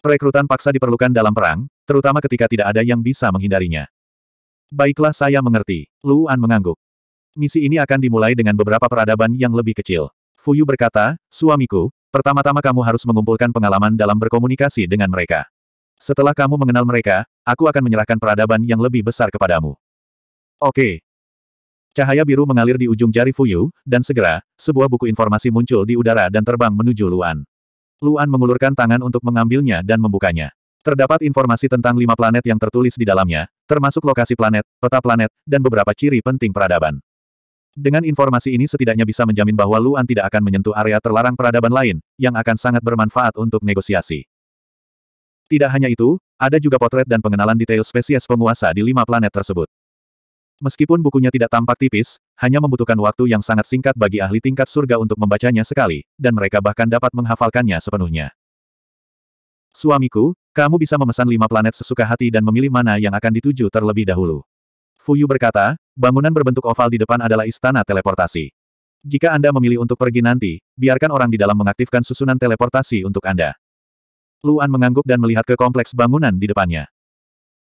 Perekrutan paksa diperlukan dalam perang, terutama ketika tidak ada yang bisa menghindarinya. Baiklah saya mengerti. Luan mengangguk. Misi ini akan dimulai dengan beberapa peradaban yang lebih kecil. Fuyu berkata, suamiku, pertama-tama kamu harus mengumpulkan pengalaman dalam berkomunikasi dengan mereka. Setelah kamu mengenal mereka, aku akan menyerahkan peradaban yang lebih besar kepadamu. Oke. Cahaya biru mengalir di ujung jari Fuyu, dan segera, sebuah buku informasi muncul di udara dan terbang menuju Luan. Luan mengulurkan tangan untuk mengambilnya dan membukanya. Terdapat informasi tentang lima planet yang tertulis di dalamnya, termasuk lokasi planet, peta planet, dan beberapa ciri penting peradaban. Dengan informasi ini setidaknya bisa menjamin bahwa Luan tidak akan menyentuh area terlarang peradaban lain, yang akan sangat bermanfaat untuk negosiasi. Tidak hanya itu, ada juga potret dan pengenalan detail spesies penguasa di lima planet tersebut. Meskipun bukunya tidak tampak tipis, hanya membutuhkan waktu yang sangat singkat bagi ahli tingkat surga untuk membacanya sekali, dan mereka bahkan dapat menghafalkannya sepenuhnya. Suamiku, kamu bisa memesan lima planet sesuka hati dan memilih mana yang akan dituju terlebih dahulu. Fuyu berkata, Bangunan berbentuk oval di depan adalah istana teleportasi. Jika Anda memilih untuk pergi nanti, biarkan orang di dalam mengaktifkan susunan teleportasi untuk Anda. Luan mengangguk dan melihat ke kompleks bangunan di depannya.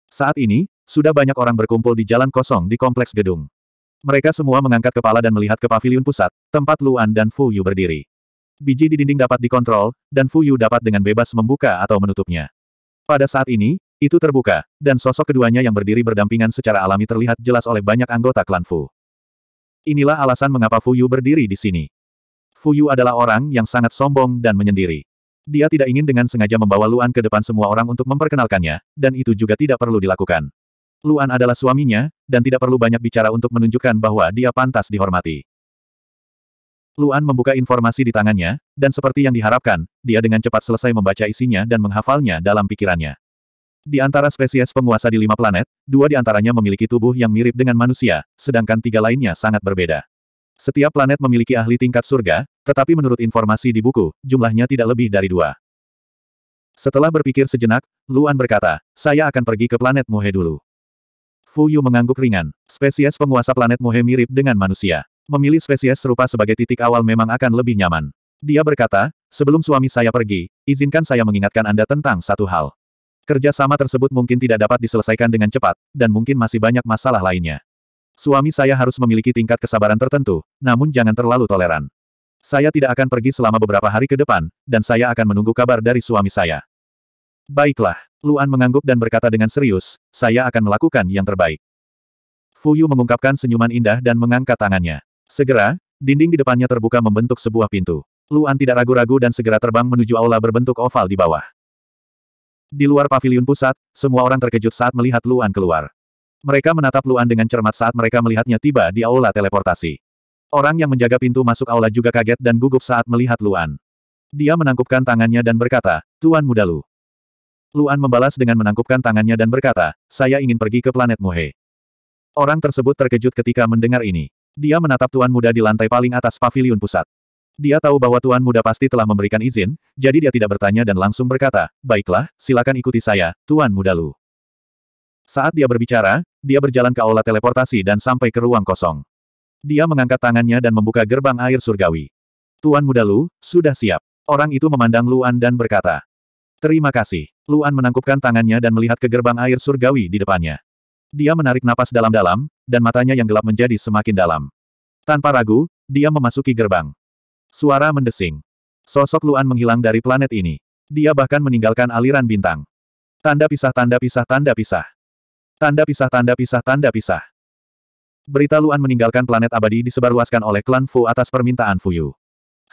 Saat ini, sudah banyak orang berkumpul di jalan kosong di kompleks gedung. Mereka semua mengangkat kepala dan melihat ke pavilion pusat, tempat Luan dan Fu Yu berdiri. Biji di dinding dapat dikontrol, dan Fu Yu dapat dengan bebas membuka atau menutupnya. Pada saat ini, itu terbuka, dan sosok keduanya yang berdiri berdampingan secara alami terlihat jelas oleh banyak anggota klan Fu. Inilah alasan mengapa Fu Yu berdiri di sini. Fu Yu adalah orang yang sangat sombong dan menyendiri. Dia tidak ingin dengan sengaja membawa Luan ke depan semua orang untuk memperkenalkannya, dan itu juga tidak perlu dilakukan. Luan adalah suaminya, dan tidak perlu banyak bicara untuk menunjukkan bahwa dia pantas dihormati. Luan membuka informasi di tangannya, dan seperti yang diharapkan, dia dengan cepat selesai membaca isinya dan menghafalnya dalam pikirannya. Di antara spesies penguasa di lima planet, dua di antaranya memiliki tubuh yang mirip dengan manusia, sedangkan tiga lainnya sangat berbeda. Setiap planet memiliki ahli tingkat surga, tetapi menurut informasi di buku, jumlahnya tidak lebih dari dua. Setelah berpikir sejenak, Luan berkata, saya akan pergi ke planet Mohe dulu. Fu Yu mengangguk ringan. Spesies penguasa planet Mohe mirip dengan manusia. Memilih spesies serupa sebagai titik awal memang akan lebih nyaman. Dia berkata, sebelum suami saya pergi, izinkan saya mengingatkan Anda tentang satu hal. Kerja sama tersebut mungkin tidak dapat diselesaikan dengan cepat, dan mungkin masih banyak masalah lainnya. Suami saya harus memiliki tingkat kesabaran tertentu, namun jangan terlalu toleran. Saya tidak akan pergi selama beberapa hari ke depan, dan saya akan menunggu kabar dari suami saya. Baiklah, Luan mengangguk dan berkata dengan serius, saya akan melakukan yang terbaik. Fuyu mengungkapkan senyuman indah dan mengangkat tangannya. Segera, dinding di depannya terbuka membentuk sebuah pintu. Luan tidak ragu-ragu dan segera terbang menuju aula berbentuk oval di bawah. Di luar pavilion pusat, semua orang terkejut saat melihat Luan keluar. Mereka menatap Luan dengan cermat saat mereka melihatnya tiba di aula teleportasi. Orang yang menjaga pintu masuk aula juga kaget dan gugup saat melihat Luan. Dia menangkupkan tangannya dan berkata, Tuan Muda Lu. Luan membalas dengan menangkupkan tangannya dan berkata, saya ingin pergi ke planet Muhe. Orang tersebut terkejut ketika mendengar ini. Dia menatap Tuan Muda di lantai paling atas pavilion pusat. Dia tahu bahwa Tuan Muda pasti telah memberikan izin, jadi dia tidak bertanya dan langsung berkata, Baiklah, silakan ikuti saya, Tuan Muda Lu. Saat dia berbicara, dia berjalan ke aula teleportasi dan sampai ke ruang kosong. Dia mengangkat tangannya dan membuka gerbang air surgawi. Tuan Muda Lu, sudah siap. Orang itu memandang Luan dan berkata, Terima kasih. Luan menangkupkan tangannya dan melihat ke gerbang air surgawi di depannya. Dia menarik napas dalam-dalam, dan matanya yang gelap menjadi semakin dalam. Tanpa ragu, dia memasuki gerbang. Suara mendesing. Sosok Luan menghilang dari planet ini. Dia bahkan meninggalkan aliran bintang. Tanda pisah tanda pisah tanda pisah. Tanda pisah tanda pisah tanda pisah. Berita Luan meninggalkan planet abadi disebarluaskan oleh klan Fu atas permintaan Fuyu.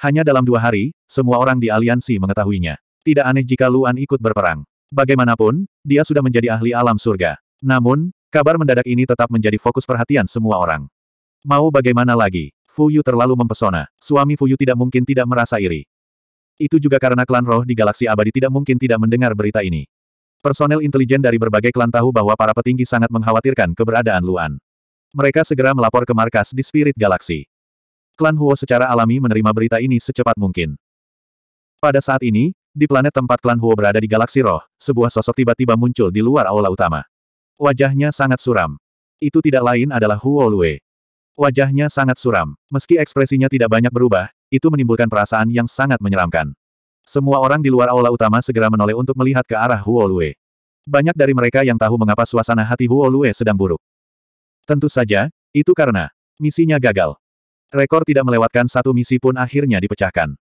Hanya dalam dua hari, semua orang di aliansi mengetahuinya. Tidak aneh jika Luan ikut berperang. Bagaimanapun, dia sudah menjadi ahli alam surga. Namun, kabar mendadak ini tetap menjadi fokus perhatian semua orang. Mau bagaimana lagi? Fuyu terlalu mempesona. Suami Fuyu tidak mungkin tidak merasa iri. Itu juga karena klan roh di galaksi abadi tidak mungkin tidak mendengar berita ini. Personel intelijen dari berbagai klan tahu bahwa para petinggi sangat mengkhawatirkan keberadaan Luan. Mereka segera melapor ke markas di Spirit Galaxy. Klan Huo secara alami menerima berita ini secepat mungkin. Pada saat ini, di planet tempat klan Huo berada di galaksi roh, sebuah sosok tiba-tiba muncul di luar aula utama. Wajahnya sangat suram. Itu tidak lain adalah Huo Lue. Wajahnya sangat suram. Meski ekspresinya tidak banyak berubah, itu menimbulkan perasaan yang sangat menyeramkan. Semua orang di luar aula utama segera menoleh untuk melihat ke arah Huo Lue. Banyak dari mereka yang tahu mengapa suasana hati Huo Lue sedang buruk. Tentu saja, itu karena misinya gagal. Rekor tidak melewatkan satu misi pun akhirnya dipecahkan.